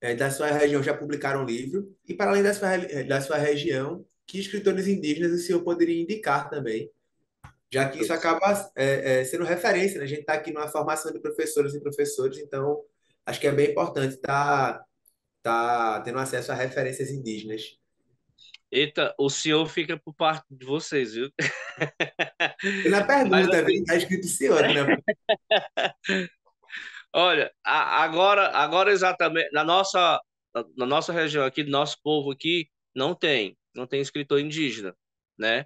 é, da sua região já publicaram livro e, para além da sua, da sua região, que escritores indígenas o senhor poderia indicar também, já que isso acaba é, é sendo referência. Né? A gente está aqui numa formação de professores e professores, então acho que é bem importante estar tá, tá tendo acesso a referências indígenas. Eita, o senhor fica por parte de vocês, viu? na é pergunta, está é assim, tá escrito senhor, né? Olha, agora, agora exatamente, na nossa, na nossa região aqui, do nosso povo aqui, não tem, não tem escritor indígena, né?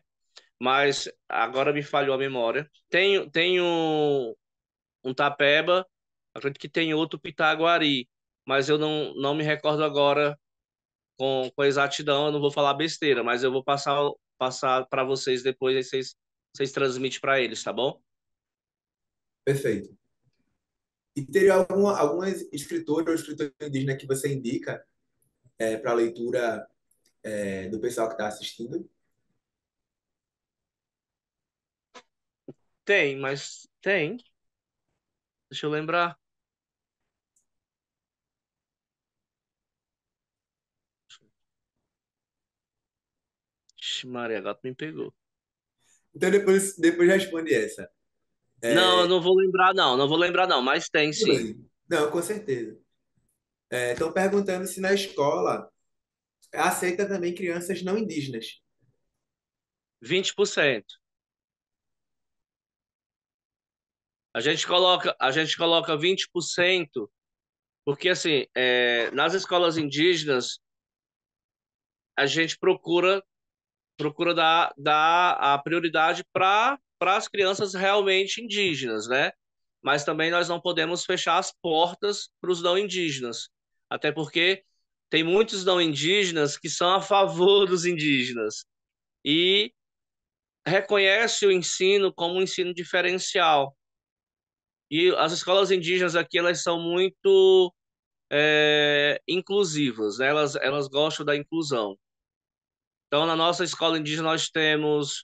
Mas agora me falhou a memória. Tem, tem um, um tapeba, acredito que tem outro pitaguari, mas eu não, não me recordo agora com, com exatidão, eu não vou falar besteira, mas eu vou passar passar para vocês depois, aí vocês, vocês transmitem para eles, tá bom? Perfeito. E teria alguma, alguma escritora ou escritora indígena que você indica é, para leitura é, do pessoal que está assistindo? Tem, mas tem. Deixa eu lembrar. Vixe, Maria Gato me pegou. Então depois, depois responde essa. É... Não, eu não vou lembrar, não. Não vou lembrar, não, mas tem sim. Não, com certeza. Estão é, perguntando se na escola aceita também crianças não indígenas. 20%. A gente coloca, a gente coloca 20%, porque assim, é, nas escolas indígenas, a gente procura procura dar, dar a prioridade para as crianças realmente indígenas, né? Mas também nós não podemos fechar as portas para os não indígenas, até porque tem muitos não indígenas que são a favor dos indígenas e reconhece o ensino como um ensino diferencial. E as escolas indígenas aqui elas são muito é, inclusivas, né? elas, elas gostam da inclusão. Então, na nossa escola indígena, nós temos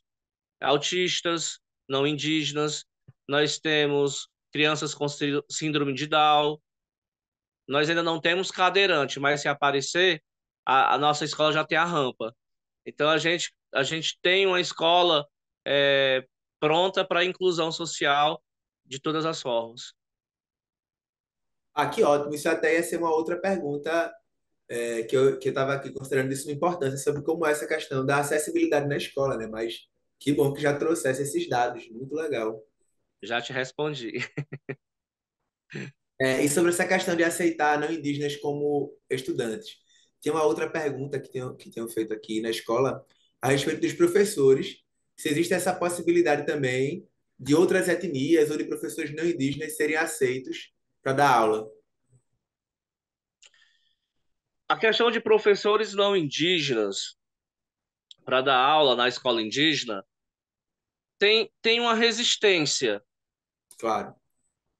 autistas, não indígenas, nós temos crianças com síndrome de Down, nós ainda não temos cadeirante, mas se aparecer, a, a nossa escola já tem a rampa. Então, a gente, a gente tem uma escola é, pronta para a inclusão social de todas as formas. Ah, que ótimo. Isso até ia ser uma outra pergunta é, que eu estava aqui considerando isso uma importância sobre como é essa questão da acessibilidade na escola, né? Mas que bom que já trouxesse esses dados, muito legal. Já te respondi. é, e sobre essa questão de aceitar não indígenas como estudantes. Tem uma outra pergunta que tenho, que tenho feito aqui na escola a respeito dos professores, se existe essa possibilidade também de outras etnias ou de professores não indígenas serem aceitos para dar aula a questão de professores não indígenas para dar aula na escola indígena tem, tem uma resistência. Claro.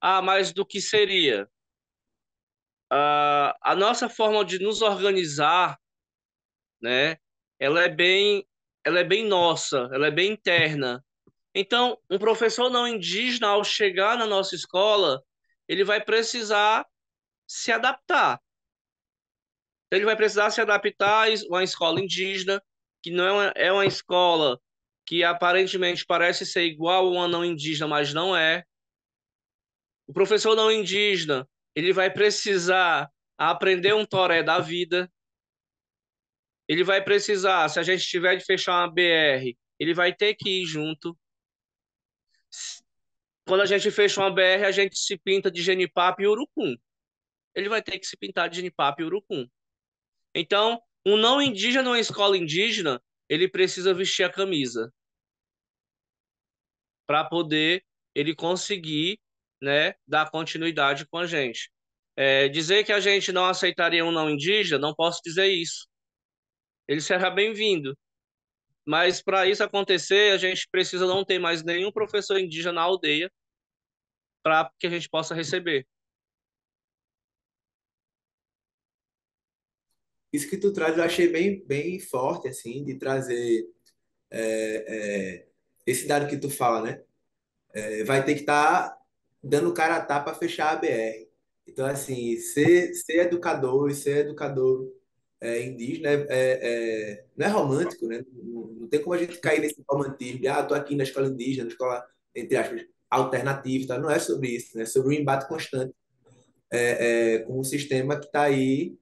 Ah, mas do que seria? Ah, a nossa forma de nos organizar, né? Ela é bem, ela é bem nossa, ela é bem interna. Então, um professor não indígena ao chegar na nossa escola, ele vai precisar se adaptar. Então ele vai precisar se adaptar a uma escola indígena, que não é uma, é uma escola que aparentemente parece ser igual a uma não indígena, mas não é. O professor não indígena, ele vai precisar aprender um toré da vida. Ele vai precisar, se a gente tiver de fechar uma BR, ele vai ter que ir junto. Quando a gente fecha uma BR, a gente se pinta de genipapo e urucum. Ele vai ter que se pintar de genipapo e urucum. Então, um não indígena numa escola indígena, ele precisa vestir a camisa para poder ele conseguir né, dar continuidade com a gente. É, dizer que a gente não aceitaria um não indígena, não posso dizer isso. Ele será bem-vindo. Mas para isso acontecer, a gente precisa não ter mais nenhum professor indígena na aldeia para que a gente possa receber. isso que tu traz eu achei bem, bem forte, assim, de trazer é, é, esse dado que tu fala, né? É, vai ter que estar tá dando cara a tapa para fechar a BR. Então, assim, ser, ser educador e ser educador é, indígena é, é, é, não é romântico, né? Não, tem como a gente cair nesse romantismo de, ah, tô aqui na escola indígena, na escola, entre aspas, alternativa, tá? não é sobre isso, né? é sobre o um embate constante com um sistema que está aí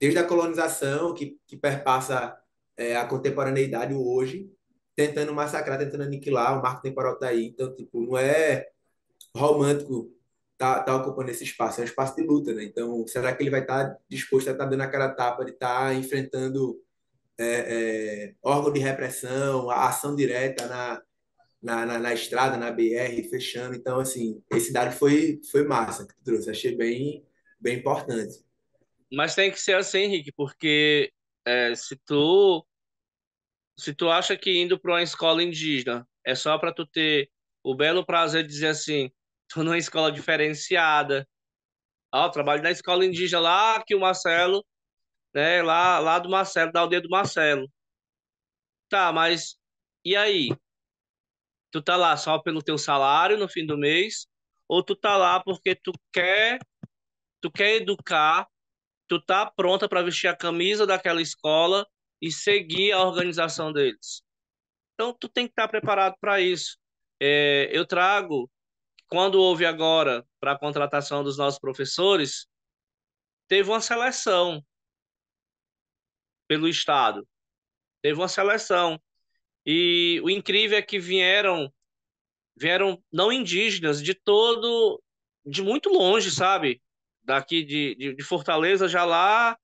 desde a colonização, que, que perpassa é, a contemporaneidade hoje, tentando massacrar, tentando aniquilar, o marco temporal está aí. Então, tipo, não é romântico tá, tá ocupando esse espaço, é um espaço de luta, né? Então, será que ele vai estar tá disposto a estar tá dando a cara tapa, de estar tá enfrentando é, é, órgão de repressão, a ação direta na, na, na, na, estrada, na BR, fechando? Então, assim, esse dado foi, foi massa que tu trouxe, achei bem, bem importante. Mas tem que ser assim, Henrique, porque é, se tu se tu acha que indo para uma escola indígena é só para tu ter o belo prazer de dizer assim, tô numa escola diferenciada. Ah, trabalho na escola indígena lá que o Marcelo, né, lá lá do Marcelo, da aldeia do Marcelo. Tá, mas e aí? Tu tá lá só pelo teu salário no fim do mês ou tu tá lá porque tu quer tu quer educar tu tá pronta para vestir a camisa daquela escola e seguir a organização deles. Então, tu tem que estar tá preparado para isso. É, eu trago, quando houve agora para a contratação dos nossos professores, teve uma seleção pelo Estado. Teve uma seleção. E o incrível é que vieram vieram não indígenas de todo de muito longe, sabe? daqui de, de, de Fortaleza, já lá,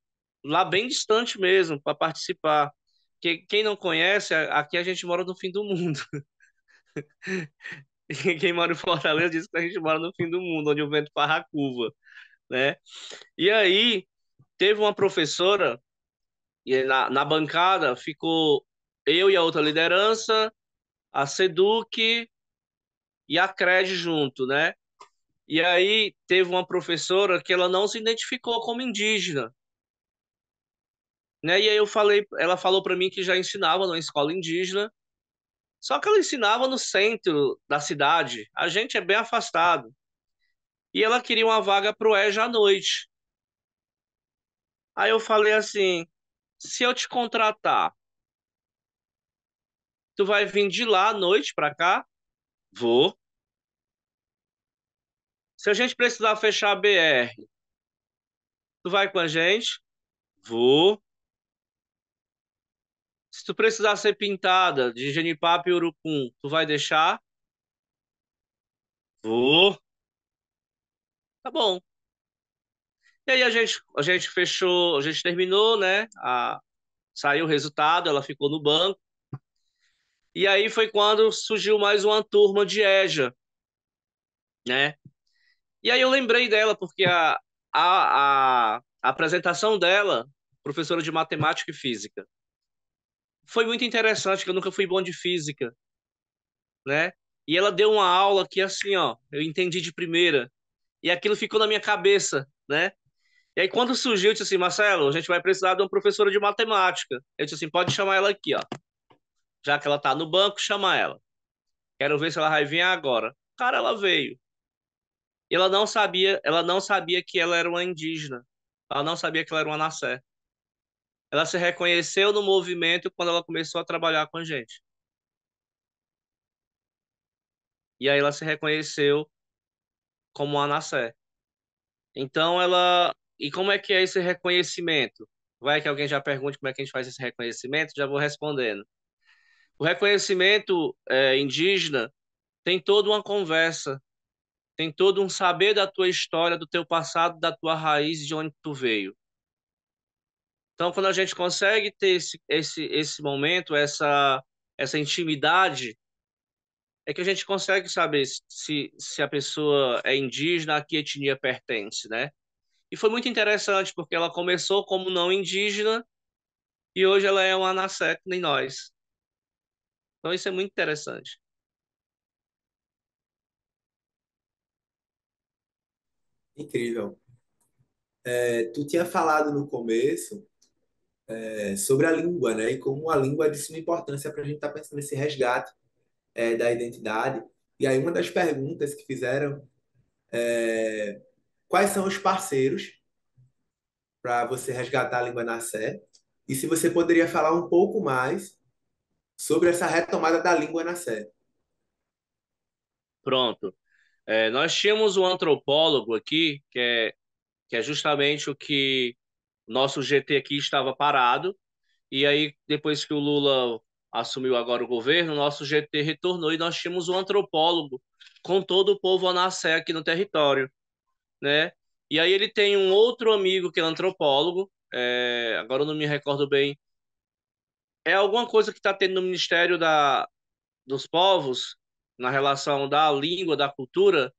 lá bem distante mesmo, para participar. Que, quem não conhece, aqui a gente mora no fim do mundo. quem mora em Fortaleza diz que a gente mora no fim do mundo, onde o vento parra a curva, né? E aí, teve uma professora, e na, na bancada ficou eu e a outra liderança, a Seduc e a Cred junto, né? E aí teve uma professora que ela não se identificou como indígena. Né? E aí eu falei, ela falou para mim que já ensinava numa escola indígena, só que ela ensinava no centro da cidade. A gente é bem afastado. E ela queria uma vaga pro EJ à noite. Aí eu falei assim: se eu te contratar, tu vai vir de lá à noite para cá? Vou. Se a gente precisar fechar a BR, tu vai com a gente? Vou. Se tu precisar ser pintada de Genipapo e Urucum, tu vai deixar? Vou. Tá bom. E aí a gente, a gente fechou, a gente terminou, né? A, saiu o resultado, ela ficou no banco. E aí foi quando surgiu mais uma turma de EJA, né? E aí eu lembrei dela, porque a, a, a apresentação dela, professora de matemática e física, foi muito interessante, que eu nunca fui bom de física, né? E ela deu uma aula que assim, ó, eu entendi de primeira. E aquilo ficou na minha cabeça, né? E aí quando surgiu, eu disse assim, Marcelo, a gente vai precisar de uma professora de matemática. Eu disse assim, pode chamar ela aqui, ó. Já que ela tá no banco, chama ela. Quero ver se ela vai vir agora. Cara, ela veio. E ela não sabia, ela não sabia que ela era uma indígena. Ela não sabia que ela era uma Nassé. Ela se reconheceu no movimento quando ela começou a trabalhar com a gente. E aí ela se reconheceu como uma Nassé. Então ela. E como é que é esse reconhecimento? Vai que alguém já pergunte como é que a gente faz esse reconhecimento, já vou respondendo. O reconhecimento é, indígena tem toda uma conversa tem todo um saber da tua história, do teu passado, da tua raiz, de onde tu veio. Então, quando a gente consegue ter esse, esse, esse momento, essa, essa intimidade, é que a gente consegue saber se, se a pessoa é indígena, a que etnia pertence, né? E foi muito interessante, porque ela começou como não indígena e hoje ela é uma Anasec nem nós. Então, isso é muito interessante. Incrível. É, tu tinha falado no começo é, sobre a língua, né? E como a língua é de suma importância para a gente estar tá pensando nesse resgate é, da identidade. E aí uma das perguntas que fizeram é quais são os parceiros para você resgatar a língua na Sé e se você poderia falar um pouco mais sobre essa retomada da língua na Sé. Pronto. É, nós tínhamos um antropólogo aqui, que é, que é justamente o que nosso GT aqui estava parado, e aí depois que o Lula assumiu agora o governo, nosso GT retornou e nós tínhamos um antropólogo com todo o povo Anassé aqui no território, né? E aí ele tem um outro amigo que é antropólogo, é, agora eu não me recordo bem, é alguma coisa que está tendo no Ministério da, dos Povos, na relação da língua, da cultura,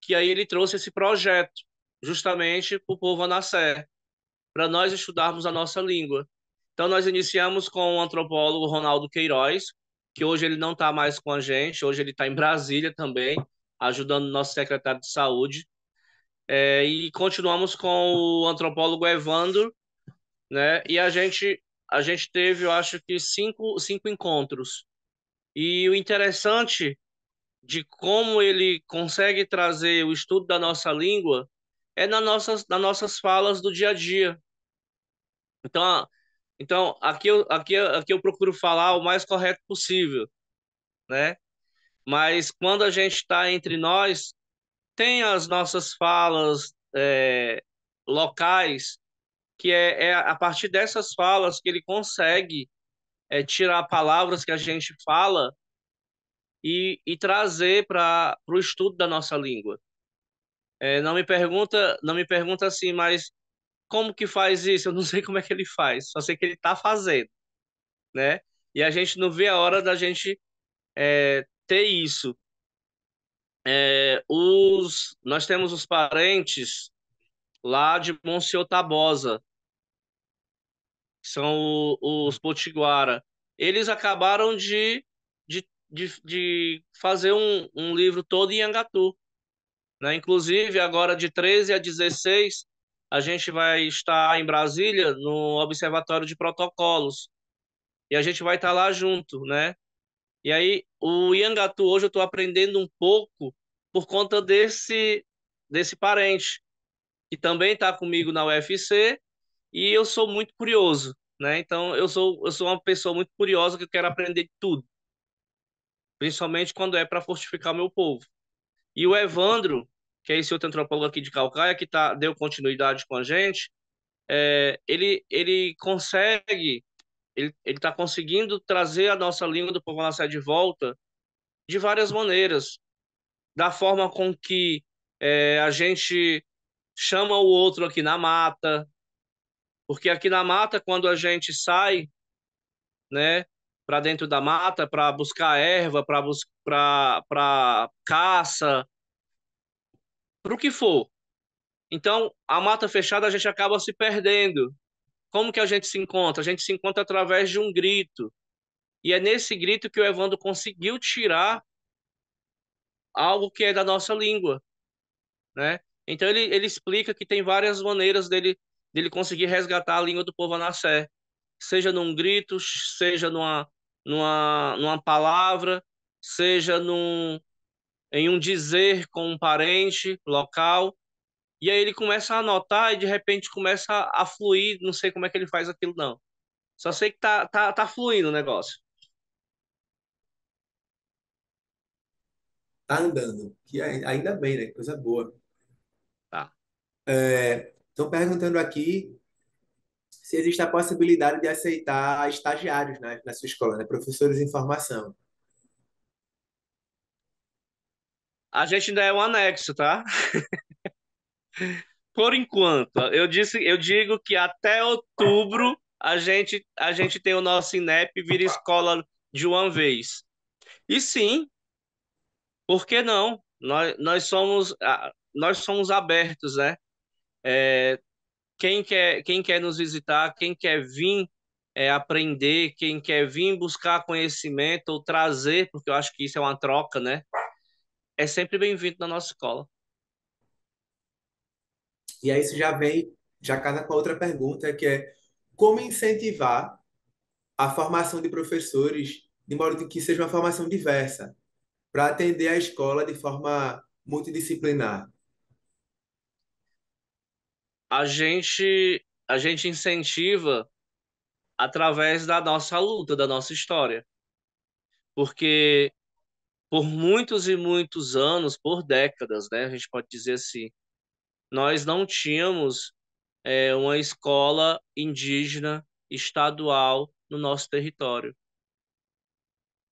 que aí ele trouxe esse projeto justamente para o povo Anassé, para nós estudarmos a nossa língua. Então nós iniciamos com o antropólogo Ronaldo Queiroz, que hoje ele não está mais com a gente, hoje ele está em Brasília também, ajudando nosso secretário de saúde. É, e continuamos com o antropólogo Evandro, né? E a gente a gente teve, eu acho que cinco, cinco encontros. E o interessante de como ele consegue trazer o estudo da nossa língua é na nossas, nas nossas falas do dia a dia. Então, então aqui, eu, aqui, aqui eu procuro falar o mais correto possível, né? Mas quando a gente está entre nós, tem as nossas falas é, locais, que é, é, a partir dessas falas que ele consegue é, tirar palavras que a gente fala e, e trazer para o estudo da nossa língua. É, não me pergunta, não me pergunta assim, mas como que faz isso? Eu não sei como é que ele faz, só sei que ele está fazendo, né? E a gente não vê a hora da gente é, ter isso. É, os, nós temos os parentes lá de Monsenhor Tabosa, são o, os Potiguara. Eles acabaram de de, de fazer um, um livro todo em Angatu. Né? Inclusive, agora de 13 a 16, a gente vai estar em Brasília, no Observatório de Protocolos. E a gente vai estar lá junto, né? E aí, o Iangatu, hoje eu estou aprendendo um pouco por conta desse, desse parente, que também está comigo na UFC, e eu sou muito curioso, né? Então, eu sou, eu sou uma pessoa muito curiosa que eu quero aprender de tudo principalmente quando é para fortificar meu povo. E o Evandro, que é esse outro antropólogo aqui de Calcaia, que tá, deu continuidade com a gente, é, ele, ele consegue, ele está conseguindo trazer a nossa língua do povo nascer de volta de várias maneiras. Da forma com que é, a gente chama o outro aqui na mata, porque aqui na mata, quando a gente sai, né, para dentro da mata para buscar erva, para bus para caça, para o que for. Então, a mata fechada a gente acaba se perdendo. Como que a gente se encontra? A gente se encontra através de um grito. E é nesse grito que o Evandro conseguiu tirar algo que é da nossa língua, né? Então ele, ele explica que tem várias maneiras dele dele conseguir resgatar a língua do povo Anassé, seja num grito, seja numa numa, numa palavra, seja num, em um dizer com um parente local. E aí ele começa a anotar e de repente começa a, fluir, não sei como é que ele faz aquilo, não. Só sei que tá, tá, tá fluindo o negócio. Tá andando, que ainda bem, né? Coisa boa. Tá. É, Estão perguntando aqui se existe a possibilidade de aceitar estagiários na, na sua escola, né? professores em formação. A gente ainda é um anexo, tá? Por enquanto, eu disse, eu digo que até outubro a gente a gente tem o nosso INEP vira escola de uma vez. E sim, por que não? Nós, nós somos nós somos abertos, né? É, quem quer, quem quer nos visitar, quem quer vir é, aprender, quem quer vir buscar conhecimento ou trazer, porque eu acho que isso é uma troca, né? É sempre bem-vindo na nossa escola. E aí isso já vem, já casa com a outra pergunta, que é como incentivar a formação de professores de modo que seja uma formação diversa, para atender a escola de forma multidisciplinar? a gente a gente incentiva através da nossa luta, da nossa história. Porque por muitos e muitos anos, por décadas, né, a gente pode dizer assim, nós não tínhamos é, uma escola indígena estadual no nosso território.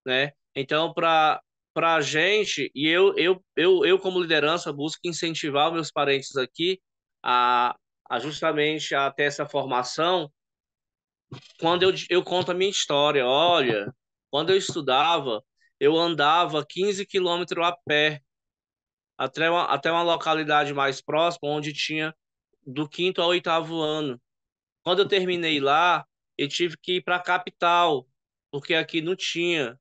Né? Então, para para a gente, e eu, eu, eu, eu como liderança busco incentivar meus parentes aqui a, justamente até essa formação, quando eu, eu conto a minha história, olha, quando eu estudava, eu andava 15 quilômetros a pé até uma, até uma localidade mais próxima, onde tinha do quinto ao oitavo ano. Quando eu terminei lá, eu tive que ir para a capital, porque aqui não tinha.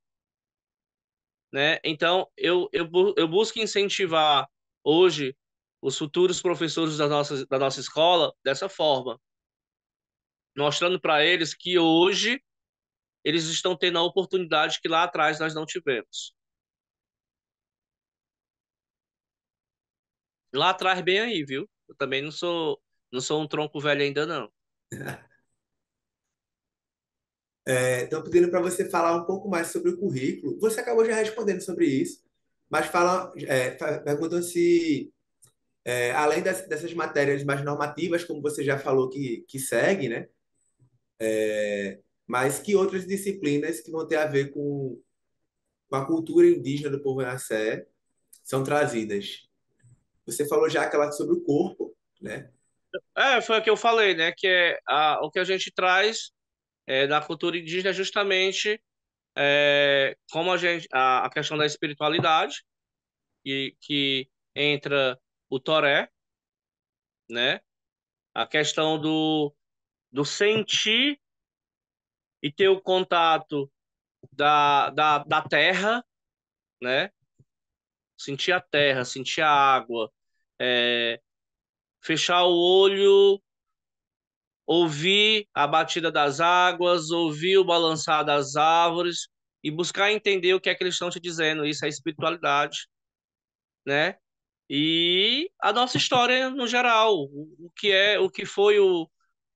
Né? Então, eu, eu, eu busco incentivar hoje os futuros professores da nossa, da nossa escola dessa forma, mostrando para eles que hoje eles estão tendo a oportunidade que lá atrás nós não tivemos. Lá atrás, bem aí, viu? Eu também não sou, não sou um tronco velho ainda, não. Estão é, pedindo para você falar um pouco mais sobre o currículo. Você acabou já respondendo sobre isso, mas fala, é, perguntam se é, além das, dessas matérias mais normativas, como você já falou que, que segue, né? É, mas que outras disciplinas que vão ter a ver com, com a cultura indígena do povo Nassé são trazidas? Você falou já aquela sobre o corpo, né? É, foi o que eu falei, né? Que é a, o que a gente traz é, da cultura indígena é justamente é, como a gente a, a questão da espiritualidade e que entra o toré, né? A questão do, do sentir e ter o contato da, da, da terra, né? Sentir a terra, sentir a água, é, fechar o olho, ouvir a batida das águas, ouvir o balançar das árvores e buscar entender o que é que eles estão te dizendo. Isso é espiritualidade, né? e a nossa história no geral, o, que é, o que foi o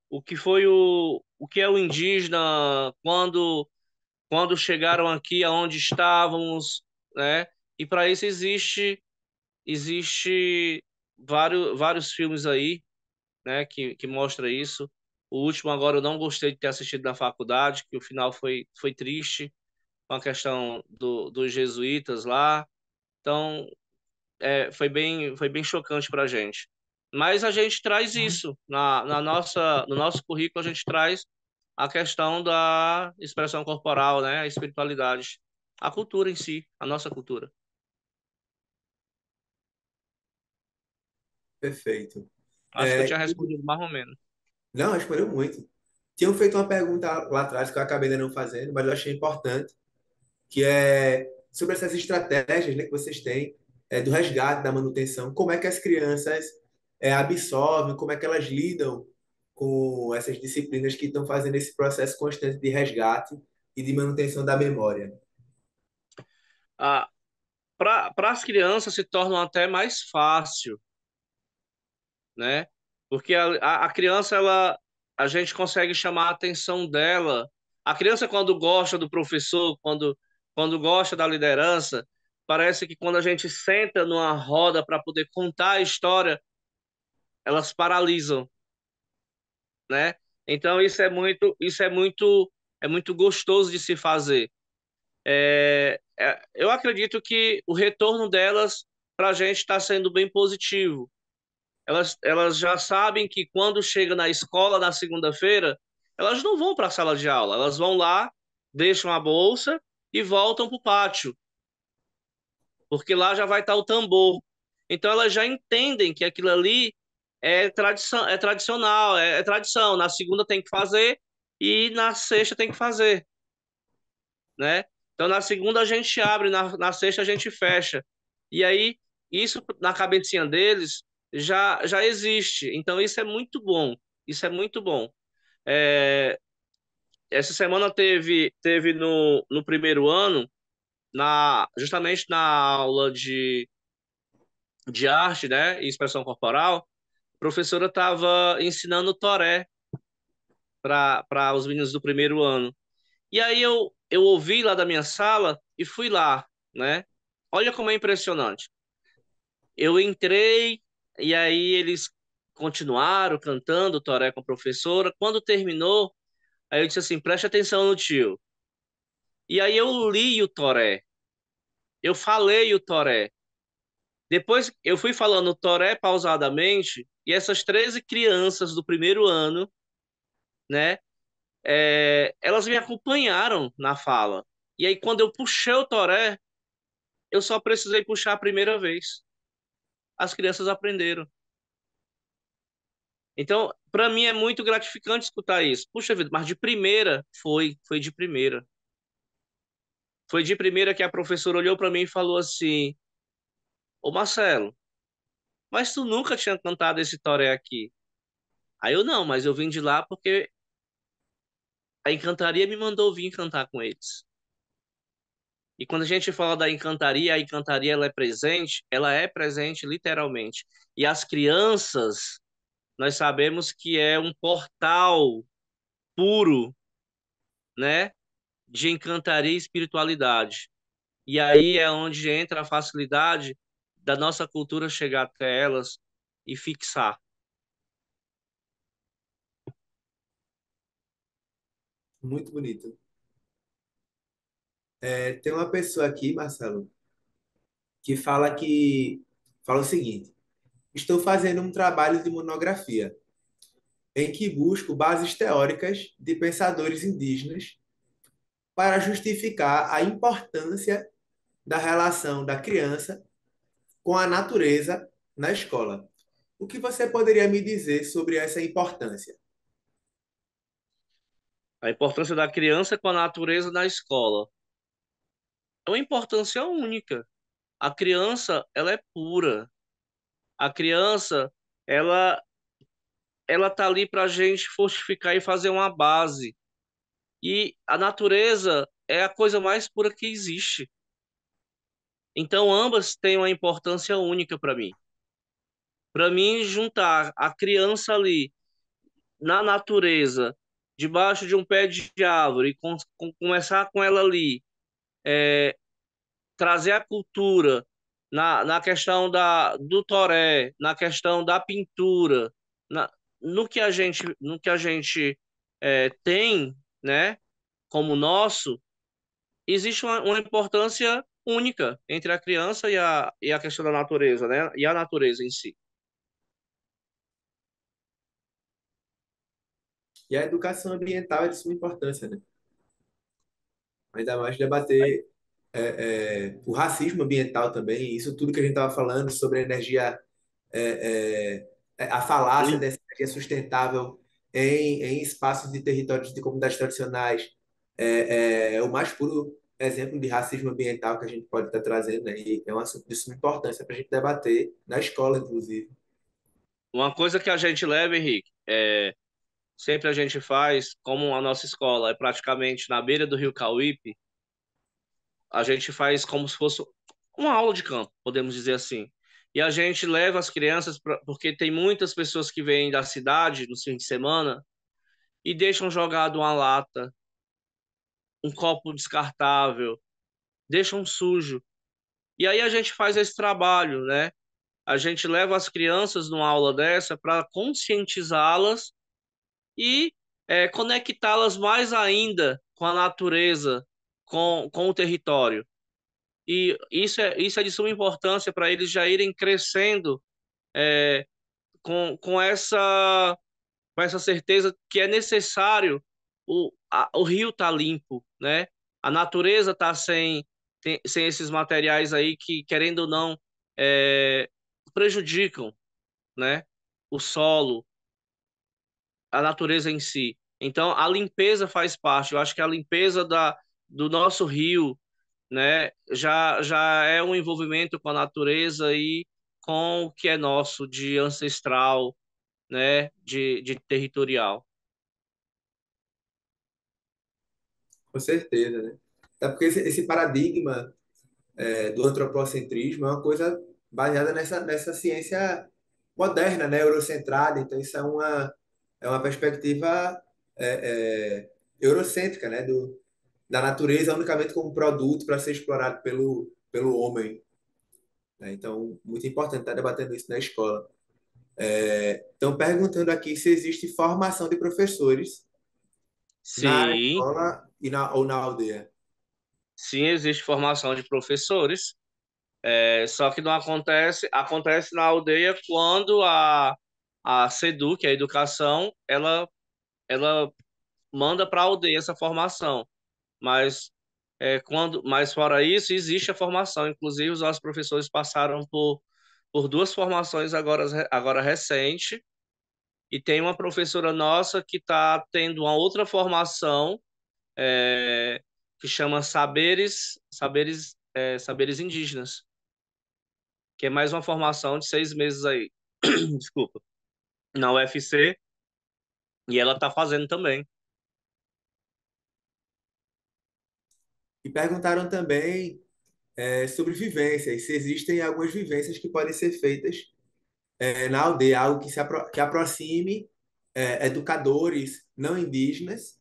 o que foi o, o que é o indígena quando quando chegaram aqui aonde estávamos, né? E para isso existe existe vários vários filmes aí, né, que que mostra isso. O último agora eu não gostei de ter assistido na faculdade, que o final foi foi triste, com a questão do, dos jesuítas lá. Então, é, foi, bem, foi bem chocante para a gente. Mas a gente traz uhum. isso na, na nossa, no nosso currículo, a gente traz a questão da expressão corporal, né, a espiritualidade, a cultura em si, a nossa cultura. Perfeito. Acho é... que eu é, tinha respondido mais ou menos. Não, respondeu muito. Tinham feito uma pergunta lá atrás que eu acabei ainda não fazendo, mas eu achei importante, que é sobre essas estratégias né, que vocês têm é, do resgate, da manutenção, como é que as crianças é, absorvem, como é que elas lidam com essas disciplinas que estão fazendo esse processo constante de resgate e de manutenção da memória? Ah, Para as crianças se torna até mais fácil, né? Porque a, a, a criança, ela, a gente consegue chamar a atenção dela. A criança, quando gosta do professor, quando, quando gosta da liderança, Parece que quando a gente senta numa roda para poder contar a história, elas paralisam, né? Então isso é muito, isso é muito, é muito gostoso de se fazer. É, é, eu acredito que o retorno delas para a gente está sendo bem positivo. Elas, elas já sabem que quando chega na escola na segunda-feira, elas não vão para a sala de aula, elas vão lá, deixam a bolsa e voltam para o pátio porque lá já vai estar o tambor. Então elas já entendem que aquilo ali é, tradição, é tradicional, é, é tradição. Na segunda tem que fazer e na sexta tem que fazer, né? Então na segunda a gente abre, na, na sexta a gente fecha. E aí isso na cabecinha deles já já existe. Então isso é muito bom, isso é muito bom. É... Essa semana teve teve no, no primeiro ano na, justamente na aula de, de arte né, e expressão corporal, a professora estava ensinando toré para os meninos do primeiro ano. E aí eu, eu ouvi lá da minha sala e fui lá, né? Olha como é impressionante. Eu entrei e aí eles continuaram cantando toré com a professora. Quando terminou, aí eu disse assim: preste atenção no tio. E aí eu li o toré. Eu falei o Toré. Depois eu fui falando o Toré pausadamente e essas 13 crianças do primeiro ano, né? É, elas me acompanharam na fala. E aí quando eu puxei o Toré, eu só precisei puxar a primeira vez. As crianças aprenderam. Então, para mim é muito gratificante escutar isso. Puxa vida, mas de primeira foi, foi de primeira. Foi de primeira que a professora olhou para mim e falou assim: Ô Marcelo, mas tu nunca tinha cantado esse toré aqui. Aí eu não, mas eu vim de lá porque a encantaria me mandou vir cantar com eles. E quando a gente fala da encantaria, a encantaria ela é presente, ela é presente literalmente. E as crianças, nós sabemos que é um portal puro, né, de encantaria e espiritualidade. E aí é onde entra a facilidade da nossa cultura chegar até elas e fixar. Muito bonito. É, tem uma pessoa aqui, Marcelo, que fala que fala o seguinte: estou fazendo um trabalho de monografia em que busco bases teóricas de pensadores indígenas para justificar a importância da relação da criança com a natureza na escola. O que você poderia me dizer sobre essa importância? A importância da criança com a natureza na escola é uma importância única. A criança, ela é pura. A criança, ela ela tá ali para a gente fortificar e fazer uma base e a natureza é a coisa mais pura que existe. Então, ambas têm uma importância única para mim. Para mim, juntar a criança ali na natureza, debaixo de um pé de árvore, com, com, começar com ela ali, é, trazer a cultura na, na questão da, do toré, na questão da pintura, na, no que a gente, no que a gente é, tem né, como o nosso, existe uma, uma importância única entre a criança e a, e a questão da natureza, né, e a natureza em si. E a educação ambiental é de suma importância, né? Ainda mais debater é, é, o racismo ambiental também, isso tudo que a gente estava falando sobre a energia, é, é a falácia dessa energia sustentável em, em espaços e territórios de comunidades tradicionais é, é, é o mais puro exemplo de racismo ambiental que a gente pode estar trazendo, aí é um assunto de suma importância para a gente debater na escola, inclusive. Uma coisa que a gente leva, Henrique, é, sempre a gente faz, como a nossa escola é praticamente na beira do rio Cauípe, a gente faz como se fosse uma aula de campo, podemos dizer assim. E a gente leva as crianças, pra, porque tem muitas pessoas que vêm da cidade no fim de semana e deixam jogado uma lata, um copo descartável, deixam sujo. E aí a gente faz esse trabalho, né? A gente leva as crianças numa aula dessa para conscientizá-las e é, conectá-las mais ainda com a natureza, com, com o território e isso é, isso é de suma importância para eles já irem crescendo é, com, com, essa, com essa certeza que é necessário o, a, o rio tá limpo, né? A natureza tá sem, tem, sem esses materiais aí que, querendo ou não, é, prejudicam, né? O solo, a natureza em si. Então, a limpeza faz parte. Eu acho que a limpeza da, do nosso rio, né? Já já é um envolvimento com a natureza e com o que é nosso de ancestral, né? De, de territorial. Com certeza, né? Até porque esse, esse paradigma é, do antropocentrismo é uma coisa baseada nessa, nessa ciência moderna, né? eurocentrada. Então, isso é uma, é uma perspectiva é, é, eurocêntrica né? do, da natureza unicamente como produto para ser explorado pelo, pelo homem. Né? então, muito importante estar tá debatendo isso na escola. Estão é, perguntando aqui se existe formação de professores Sim. na escola e na, ou na aldeia. Sim, existe formação de professores, é, só que não acontece, acontece na aldeia quando a, a SEDUC, a educação, ela, ela manda para a aldeia essa formação. Mas é, quando, mais fora isso, existe a formação. Inclusive, os nossos professores passaram por, por duas formações agora, agora recente, e tem uma professora nossa que está tendo uma outra formação é, que chama Saberes, Saberes, é, Saberes Indígenas, que é mais uma formação de seis meses aí, desculpa, na UFC, e ela está fazendo também. E perguntaram também é, sobre vivências, se existem algumas vivências que podem ser feitas é, na aldeia, algo que, se apro que aproxime é, educadores não indígenas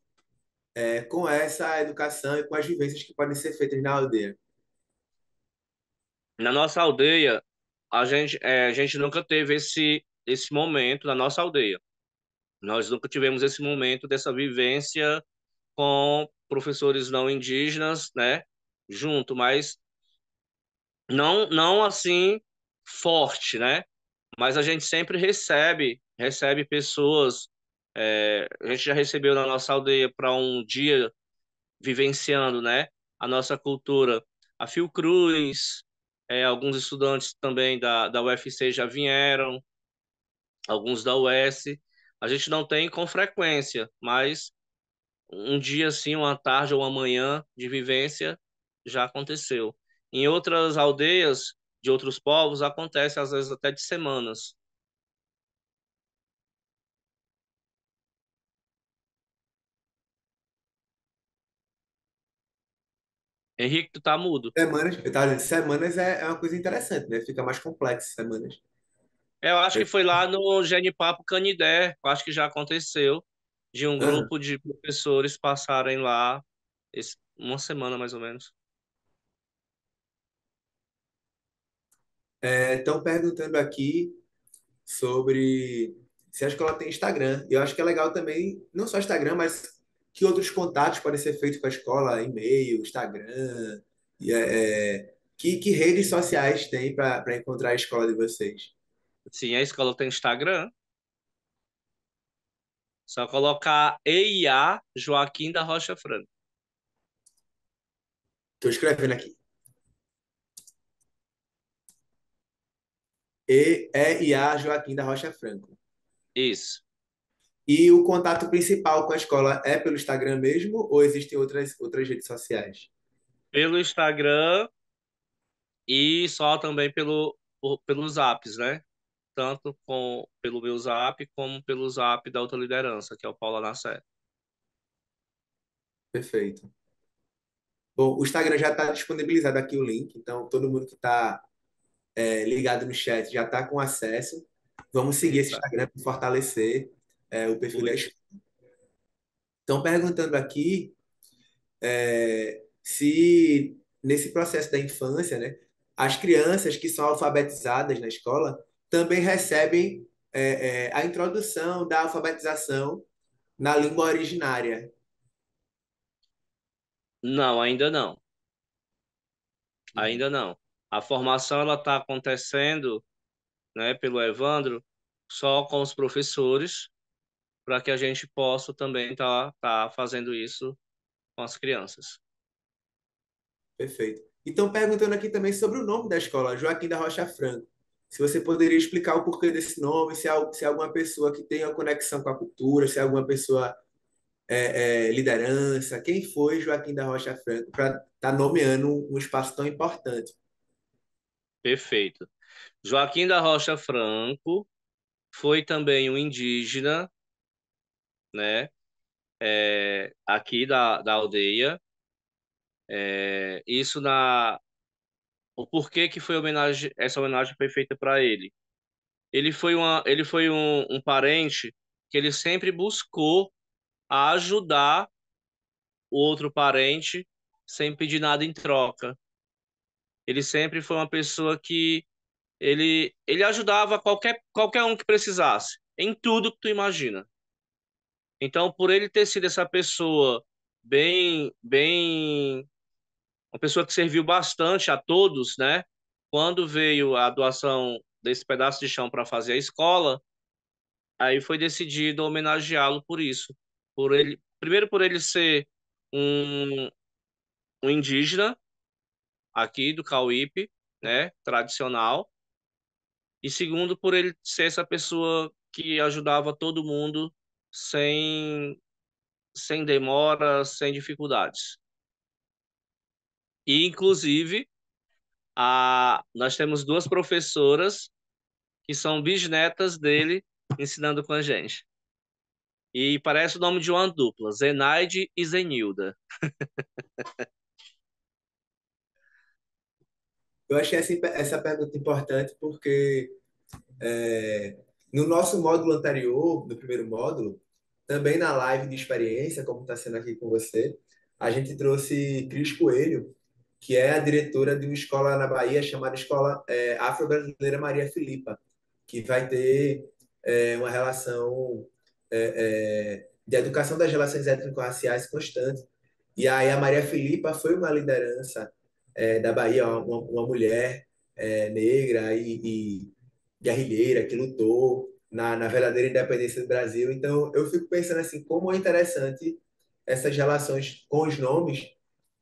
é, com essa educação e com as vivências que podem ser feitas na aldeia. Na nossa aldeia, a gente, é, a gente nunca teve esse, esse momento na nossa aldeia. Nós nunca tivemos esse momento dessa vivência com professores não indígenas, né, junto, mas não não assim forte, né? Mas a gente sempre recebe recebe pessoas. É, a gente já recebeu na nossa aldeia para um dia vivenciando, né, a nossa cultura. A Fiocruz, é, alguns estudantes também da, da UFC já vieram, alguns da US. A gente não tem com frequência, mas um dia assim, uma tarde ou uma manhã de vivência já aconteceu. Em outras aldeias de outros povos acontece às vezes até de semanas. Henrique, tu tá mudo. Semanas, eu tava dizendo, semanas é, é uma coisa interessante, né? Fica mais complexo semanas. É, eu acho que foi lá no Genipapo Canidé, eu acho que já aconteceu de um é. grupo de professores passarem lá uma semana mais ou menos. Estão é, perguntando aqui sobre se a escola tem Instagram. Eu acho que é legal também, não só Instagram, mas que outros contatos podem ser feitos com a escola, e-mail, Instagram, e, é, é que, que redes sociais tem para encontrar a escola de vocês? Sim, a escola tem Instagram, só colocar EIA Joaquim da Rocha Franco. Estou escrevendo aqui. EIA Joaquim da Rocha Franco. Isso. E o contato principal com a escola é pelo Instagram mesmo ou existem outras, outras redes sociais? Pelo Instagram e só também pelo, pelos apps, né? tanto com, pelo meu zap como pelo zap da outra liderança, que é o Paulo Anacé. Perfeito. Bom, o Instagram já está disponibilizado aqui o link, então todo mundo que está é, ligado no chat já está com acesso. Vamos seguir esse Instagram para fortalecer é, o perfil da escola. Estão perguntando aqui é, se nesse processo da infância, né, as crianças que são alfabetizadas na escola, também recebem é, é, a introdução da alfabetização na língua originária? Não, ainda não. Ainda não. A formação ela está acontecendo, né, pelo Evandro, só com os professores, para que a gente possa também estar tá, tá fazendo isso com as crianças. Perfeito. Então perguntando aqui também sobre o nome da escola, Joaquim da Rocha Franco se você poderia explicar o porquê desse nome, se é, se é alguma pessoa que tem uma conexão com a cultura, se é alguma pessoa é, é, liderança, quem foi Joaquim da Rocha Franco para estar tá nomeando um espaço tão importante. Perfeito. Joaquim da Rocha Franco foi também um indígena, né, é, aqui da, da aldeia. É, isso na o porquê que foi homenagem, essa homenagem foi feita para ele. Ele foi, uma, ele foi um, um parente que ele sempre buscou ajudar o outro parente sem pedir nada em troca. Ele sempre foi uma pessoa que ele, ele ajudava qualquer, qualquer um que precisasse, em tudo que tu imagina. Então, por ele ter sido essa pessoa bem, bem uma pessoa que serviu bastante a todos, né? Quando veio a doação desse pedaço de chão para fazer a escola, aí foi decidido homenageá-lo por isso, por ele, primeiro por ele ser um, um indígena aqui do Cauípe, né, tradicional, e segundo por ele ser essa pessoa que ajudava todo mundo sem sem demora, sem dificuldades. E, inclusive, a, nós temos duas professoras que são bisnetas dele ensinando com a gente. E parece o nome de uma dupla, Zenaide e Zenilda. Eu achei essa, essa pergunta importante porque é, no nosso módulo anterior, no primeiro módulo, também na live de experiência, como está sendo aqui com você, a gente trouxe Cris Coelho, que é a diretora de uma escola na Bahia chamada Escola é, Afro-Brasileira Maria Filipa, que vai ter é, uma relação é, é de educação das relações étnico-raciais constante. E aí a Maria Filipa foi uma liderança é, da Bahia, uma, uma mulher é, negra e, e guerrilheira que lutou na, na verdadeira independência do Brasil. Então, eu fico pensando assim, como é interessante essas relações com os nomes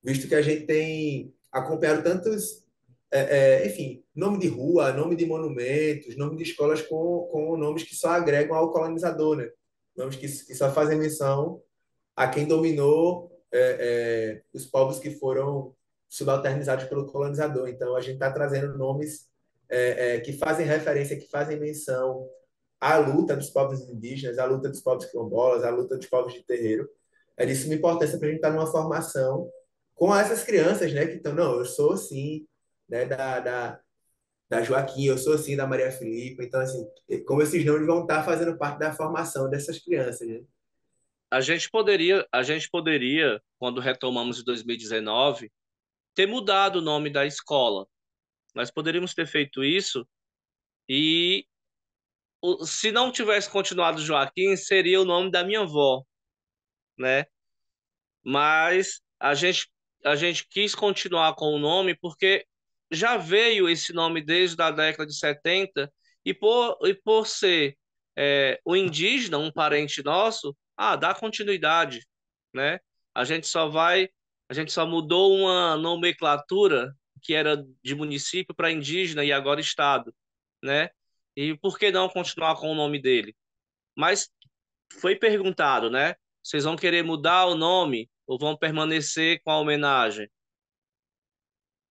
visto que a gente tem acompanhado tantos, é, é, enfim, nome de rua, nome de monumentos, nome de escolas com, com nomes que só agregam ao colonizador, né? nomes que, que só fazem menção a quem dominou é, é os povos que foram subalternizados pelo colonizador. Então, a gente está trazendo nomes é, é, que fazem referência, que fazem menção à luta dos povos indígenas, à luta dos povos quilombolas, à luta dos povos de terreiro. É de suma importância para a gente estar tá numa formação com essas crianças, né? Que estão, não, eu sou assim, né? Da, da, da Joaquim, eu sou assim, da Maria Filipe. Então, assim, como esses nomes vão estar tá fazendo parte da formação dessas crianças, né? A gente poderia, a gente poderia, quando retomamos em 2019, ter mudado o nome da escola. Nós poderíamos ter feito isso e se não tivesse continuado Joaquim, seria o nome da minha avó, né? Mas a gente a gente quis continuar com o nome porque já veio esse nome desde a década de 70 e por, e por ser é, o indígena, um parente nosso, ah, dá continuidade, né? A gente só vai, a gente só mudou uma nomenclatura que era de município para indígena e agora estado, né? E por que não continuar com o nome dele? Mas foi perguntado, né? Vocês vão querer mudar o nome? ou vão permanecer com a homenagem?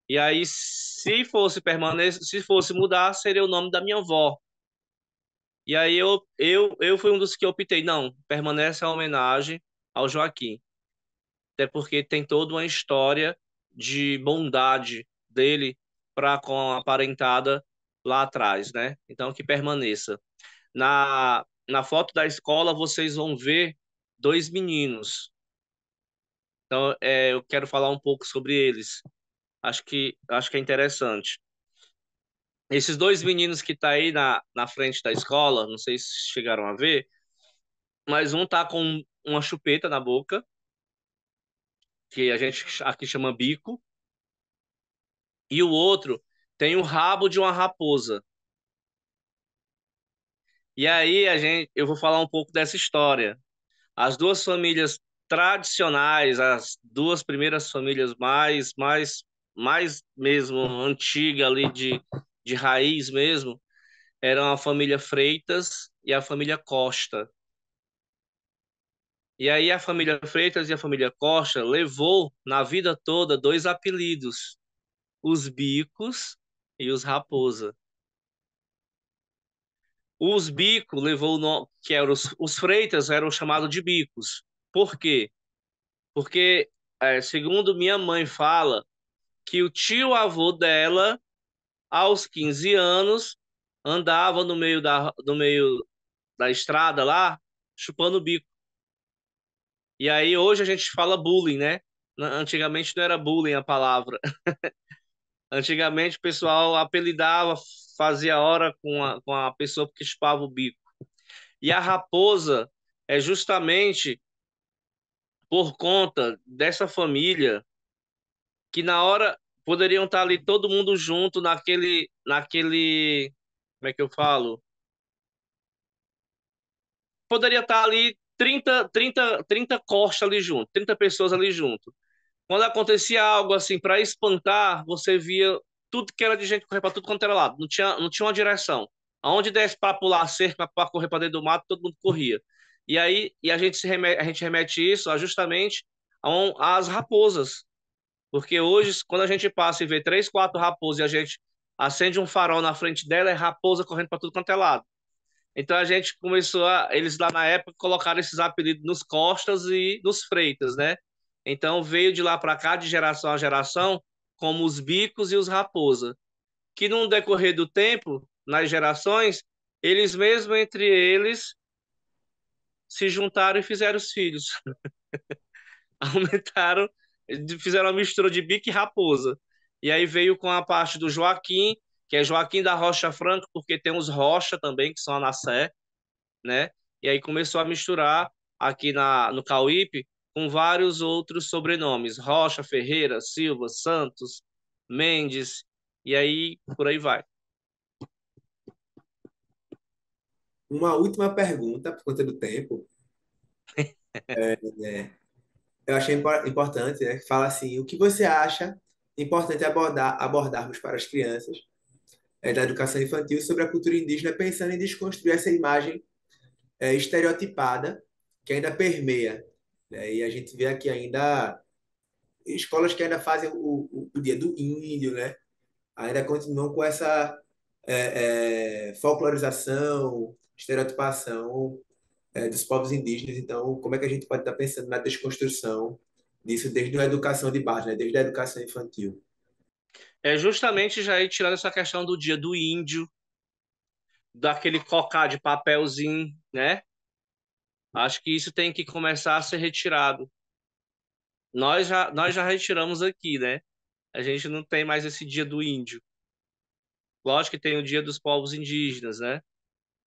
E aí, se fosse permanecer, se fosse mudar, seria o nome da minha avó. E aí eu, eu, eu fui um dos que optei, não, permanece a homenagem ao Joaquim. Até porque tem toda uma história de bondade dele para com a parentada lá atrás, né? Então que permaneça. Na, na foto da escola vocês vão ver dois meninos. Então, é, eu quero falar um pouco sobre eles. Acho que, acho que é interessante. Esses dois meninos que tá aí na, na frente da escola, não sei se chegaram a ver, mas um tá com uma chupeta na boca, que a gente aqui chama bico, e o outro tem o rabo de uma raposa. E aí a gente, eu vou falar um pouco dessa história. As duas famílias tradicionais, as duas primeiras famílias mais, mais, mais mesmo antiga ali de, de raiz mesmo, eram a família Freitas e a família Costa. E aí a família Freitas e a família Costa levou na vida toda dois apelidos, os Bicos e os Raposa. Os Bicos levou o nome, que eram os, os Freitas eram chamados de Bicos, por quê? Porque, é, segundo minha mãe fala, que o tio-avô dela, aos 15 anos, andava no meio da, no meio da estrada lá, chupando o bico. E aí hoje a gente fala bullying, né? Antigamente não era bullying a palavra. Antigamente o pessoal apelidava, fazia hora com a, com a pessoa que chupava o bico. E a raposa é justamente por conta dessa família que na hora poderiam estar tá ali todo mundo junto naquele naquele como é que eu falo? Poderia estar tá ali 30 30 30 cortes ali junto, 30 pessoas ali junto. Quando acontecia algo assim para espantar, você via tudo que era de gente correr para tudo quanto era lado, não tinha não tinha uma direção. Aonde desse para pular cerca, para correr para dentro do mato, todo mundo corria. E aí e a gente se remete, a gente remete isso a justamente a um, às raposas. Porque hoje, quando a gente passa e vê três, quatro raposas e a gente acende um farol na frente dela, é raposa correndo para tudo quanto é lado. Então a gente começou a. Eles lá na época colocaram esses apelidos nos Costas e nos Freitas, né? Então veio de lá para cá, de geração a geração, como os bicos e os raposa. Que no decorrer do tempo, nas gerações, eles mesmo entre eles se juntaram e fizeram os filhos. Aumentaram, fizeram uma mistura de bico e raposa. E aí veio com a parte do Joaquim, que é Joaquim da Rocha Franco, porque tem os Rocha também, que são a Nassé, né? E aí começou a misturar aqui na, no Cauípe com vários outros sobrenomes, Rocha, Ferreira, Silva, Santos, Mendes, e aí por aí vai. Uma última pergunta, por conta do tempo. é, é, eu achei importante, né? Fala assim, o que você acha importante abordar, abordarmos para as crianças é, da educação infantil sobre a cultura indígena, pensando em desconstruir essa imagem é, estereotipada que ainda permeia. Né? E a gente vê aqui ainda escolas que ainda fazem o, o, o dia do índio, né? ainda continuam com essa é, é, folclorização, estereotipação é, dos povos indígenas. Então, como é que a gente pode estar pensando na desconstrução disso desde a educação de base, né? desde a educação infantil? É justamente já ir tirando essa questão do dia do índio, daquele cocar de papelzinho, né? Acho que isso tem que começar a ser retirado. Nós já, nós já retiramos aqui, né? A gente não tem mais esse dia do índio. Lógico que tem o dia dos povos indígenas, né?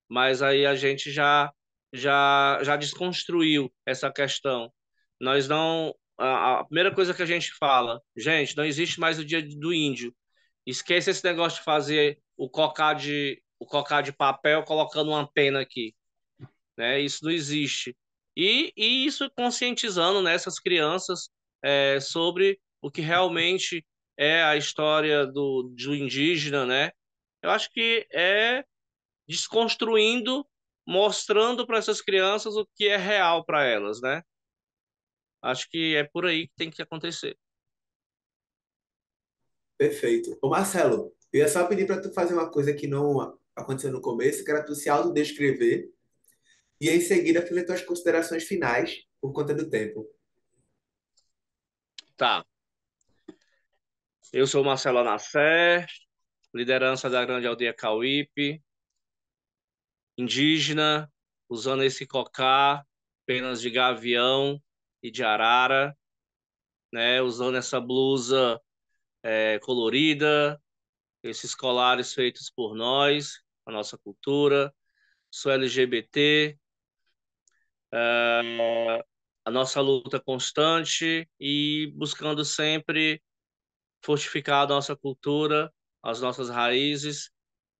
mas aí a gente já já já desconstruiu essa questão. Nós não a, a primeira coisa que a gente fala, gente, não existe mais o dia do índio. Esquece esse negócio de fazer o cocá de o cocar de papel colocando uma pena aqui, né? Isso não existe. E, e isso conscientizando nessas né, crianças é, sobre o que realmente é a história do, do indígena, né? Eu acho que é desconstruindo, mostrando para essas crianças o que é real para elas, né? Acho que é por aí que tem que acontecer. Perfeito. Ô Marcelo, eu ia só pedir para tu fazer uma coisa que não aconteceu no começo, que era tu se autodescrever e em seguida fazer tuas considerações finais por conta do tempo. Tá. Eu sou Marcelo Anassé, liderança da Grande Aldeia Cauípe, indígena, usando esse cocá, penas de gavião e de arara, né? Usando essa blusa é, colorida, esses colares feitos por nós, a nossa cultura. Sou LGBT. É, a nossa luta constante e buscando sempre fortificar a nossa cultura, as nossas raízes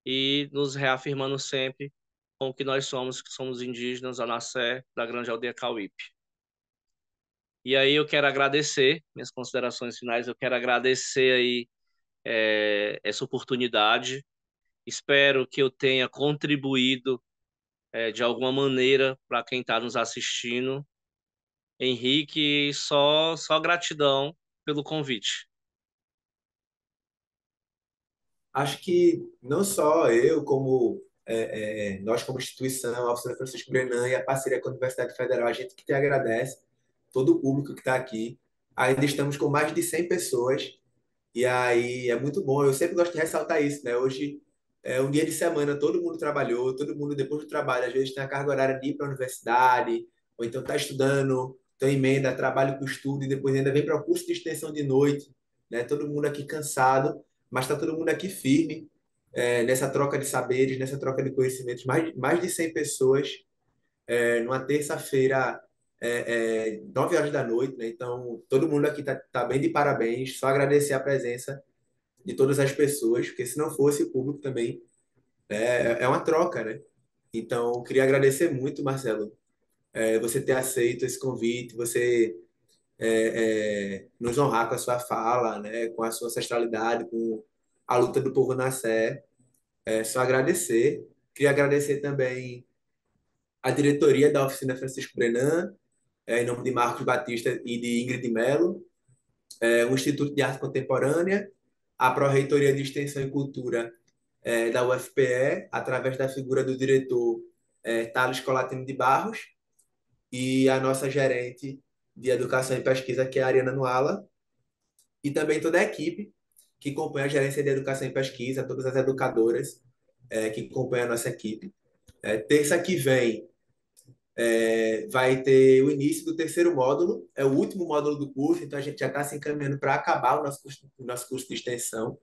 e nos reafirmando sempre com o que nós somos, que somos indígenas a Anassé, da grande aldeia Cauípe. E aí eu quero agradecer, minhas considerações finais, eu quero agradecer aí é, essa oportunidade. Espero que eu tenha contribuído é, de alguma maneira para quem está nos assistindo. Henrique, só, só gratidão pelo convite. Acho que não só eu, como é, é, nós como instituição, a oficina Francisco Brenan e a parceria com a Universidade Federal, a gente que te agradece, todo o público que está aqui. Ainda estamos com mais de 100 pessoas e aí é muito bom. Eu sempre gosto de ressaltar isso, né? Hoje é um dia de semana, todo mundo trabalhou, todo mundo depois do trabalho, às vezes tem a carga horária de ir para a universidade, ou então está estudando, tem emenda, trabalho com estudo e depois ainda vem para o curso de extensão de noite, né? Todo mundo aqui cansado, mas está todo mundo aqui firme é, nessa troca de saberes, nessa troca de conhecimentos, mais, mais de 100 pessoas é, numa terça-feira, é, 9 é, horas da noite. Né? Então, todo mundo aqui está tá bem de parabéns. Só agradecer a presença de todas as pessoas, porque se não fosse o público também, né, é, é uma troca, né? Então, queria agradecer muito, Marcelo, é, você ter aceito esse convite, você é, é, nos honrar com a sua fala, né, com a sua ancestralidade, com a luta do povo na Sé. É só agradecer. Queria agradecer também a diretoria da oficina Francisco Brenan, é, em nome de Marcos Batista e de Ingrid Mello, é, o Instituto de Arte Contemporânea, a Pró-Reitoria de Extensão e Cultura é, da UFPE, através da figura do diretor é, Thales Colatino de Barros, e a nossa gerente de Educação e Pesquisa, que é a Ariana Noala, e também toda a equipe que compõe a gerência de educação e pesquisa, todas as educadoras é, que compõem a nossa equipe. É, terça que vem é, vai ter o início do terceiro módulo, é o último módulo do curso, então a gente já está se encaminhando para acabar o nosso, curso, o nosso curso de extensão.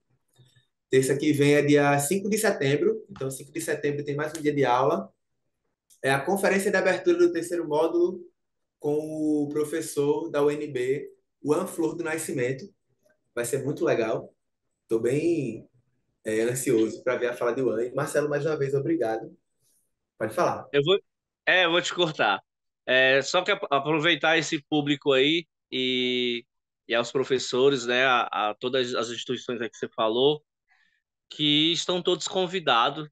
Terça que vem é dia 5 de setembro, então 5 de setembro tem mais um dia de aula. É a conferência de abertura do terceiro módulo com o professor da UNB, o Anflor do Nascimento. Vai ser muito legal. Estou bem é, ansioso para ver a fala de André, Marcelo, mais uma vez, obrigado. Pode falar. Eu vou, é, eu vou te cortar. É, só que aproveitar esse público aí e, e aos professores, né, a, a todas as instituições que você falou, que estão todos convidados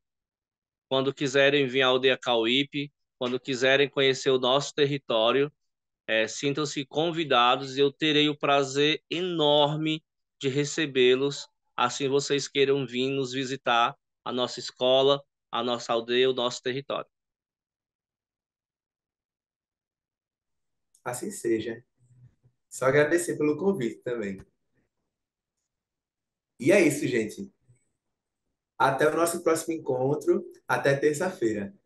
quando quiserem vir à aldeia Cauípe, quando quiserem conhecer o nosso território, é, sintam-se convidados. e Eu terei o prazer enorme de recebê-los assim vocês queiram vir nos visitar a nossa escola, a nossa aldeia, o nosso território. Assim seja. Só agradecer pelo convite também. E é isso, gente. Até o nosso próximo encontro, até terça-feira.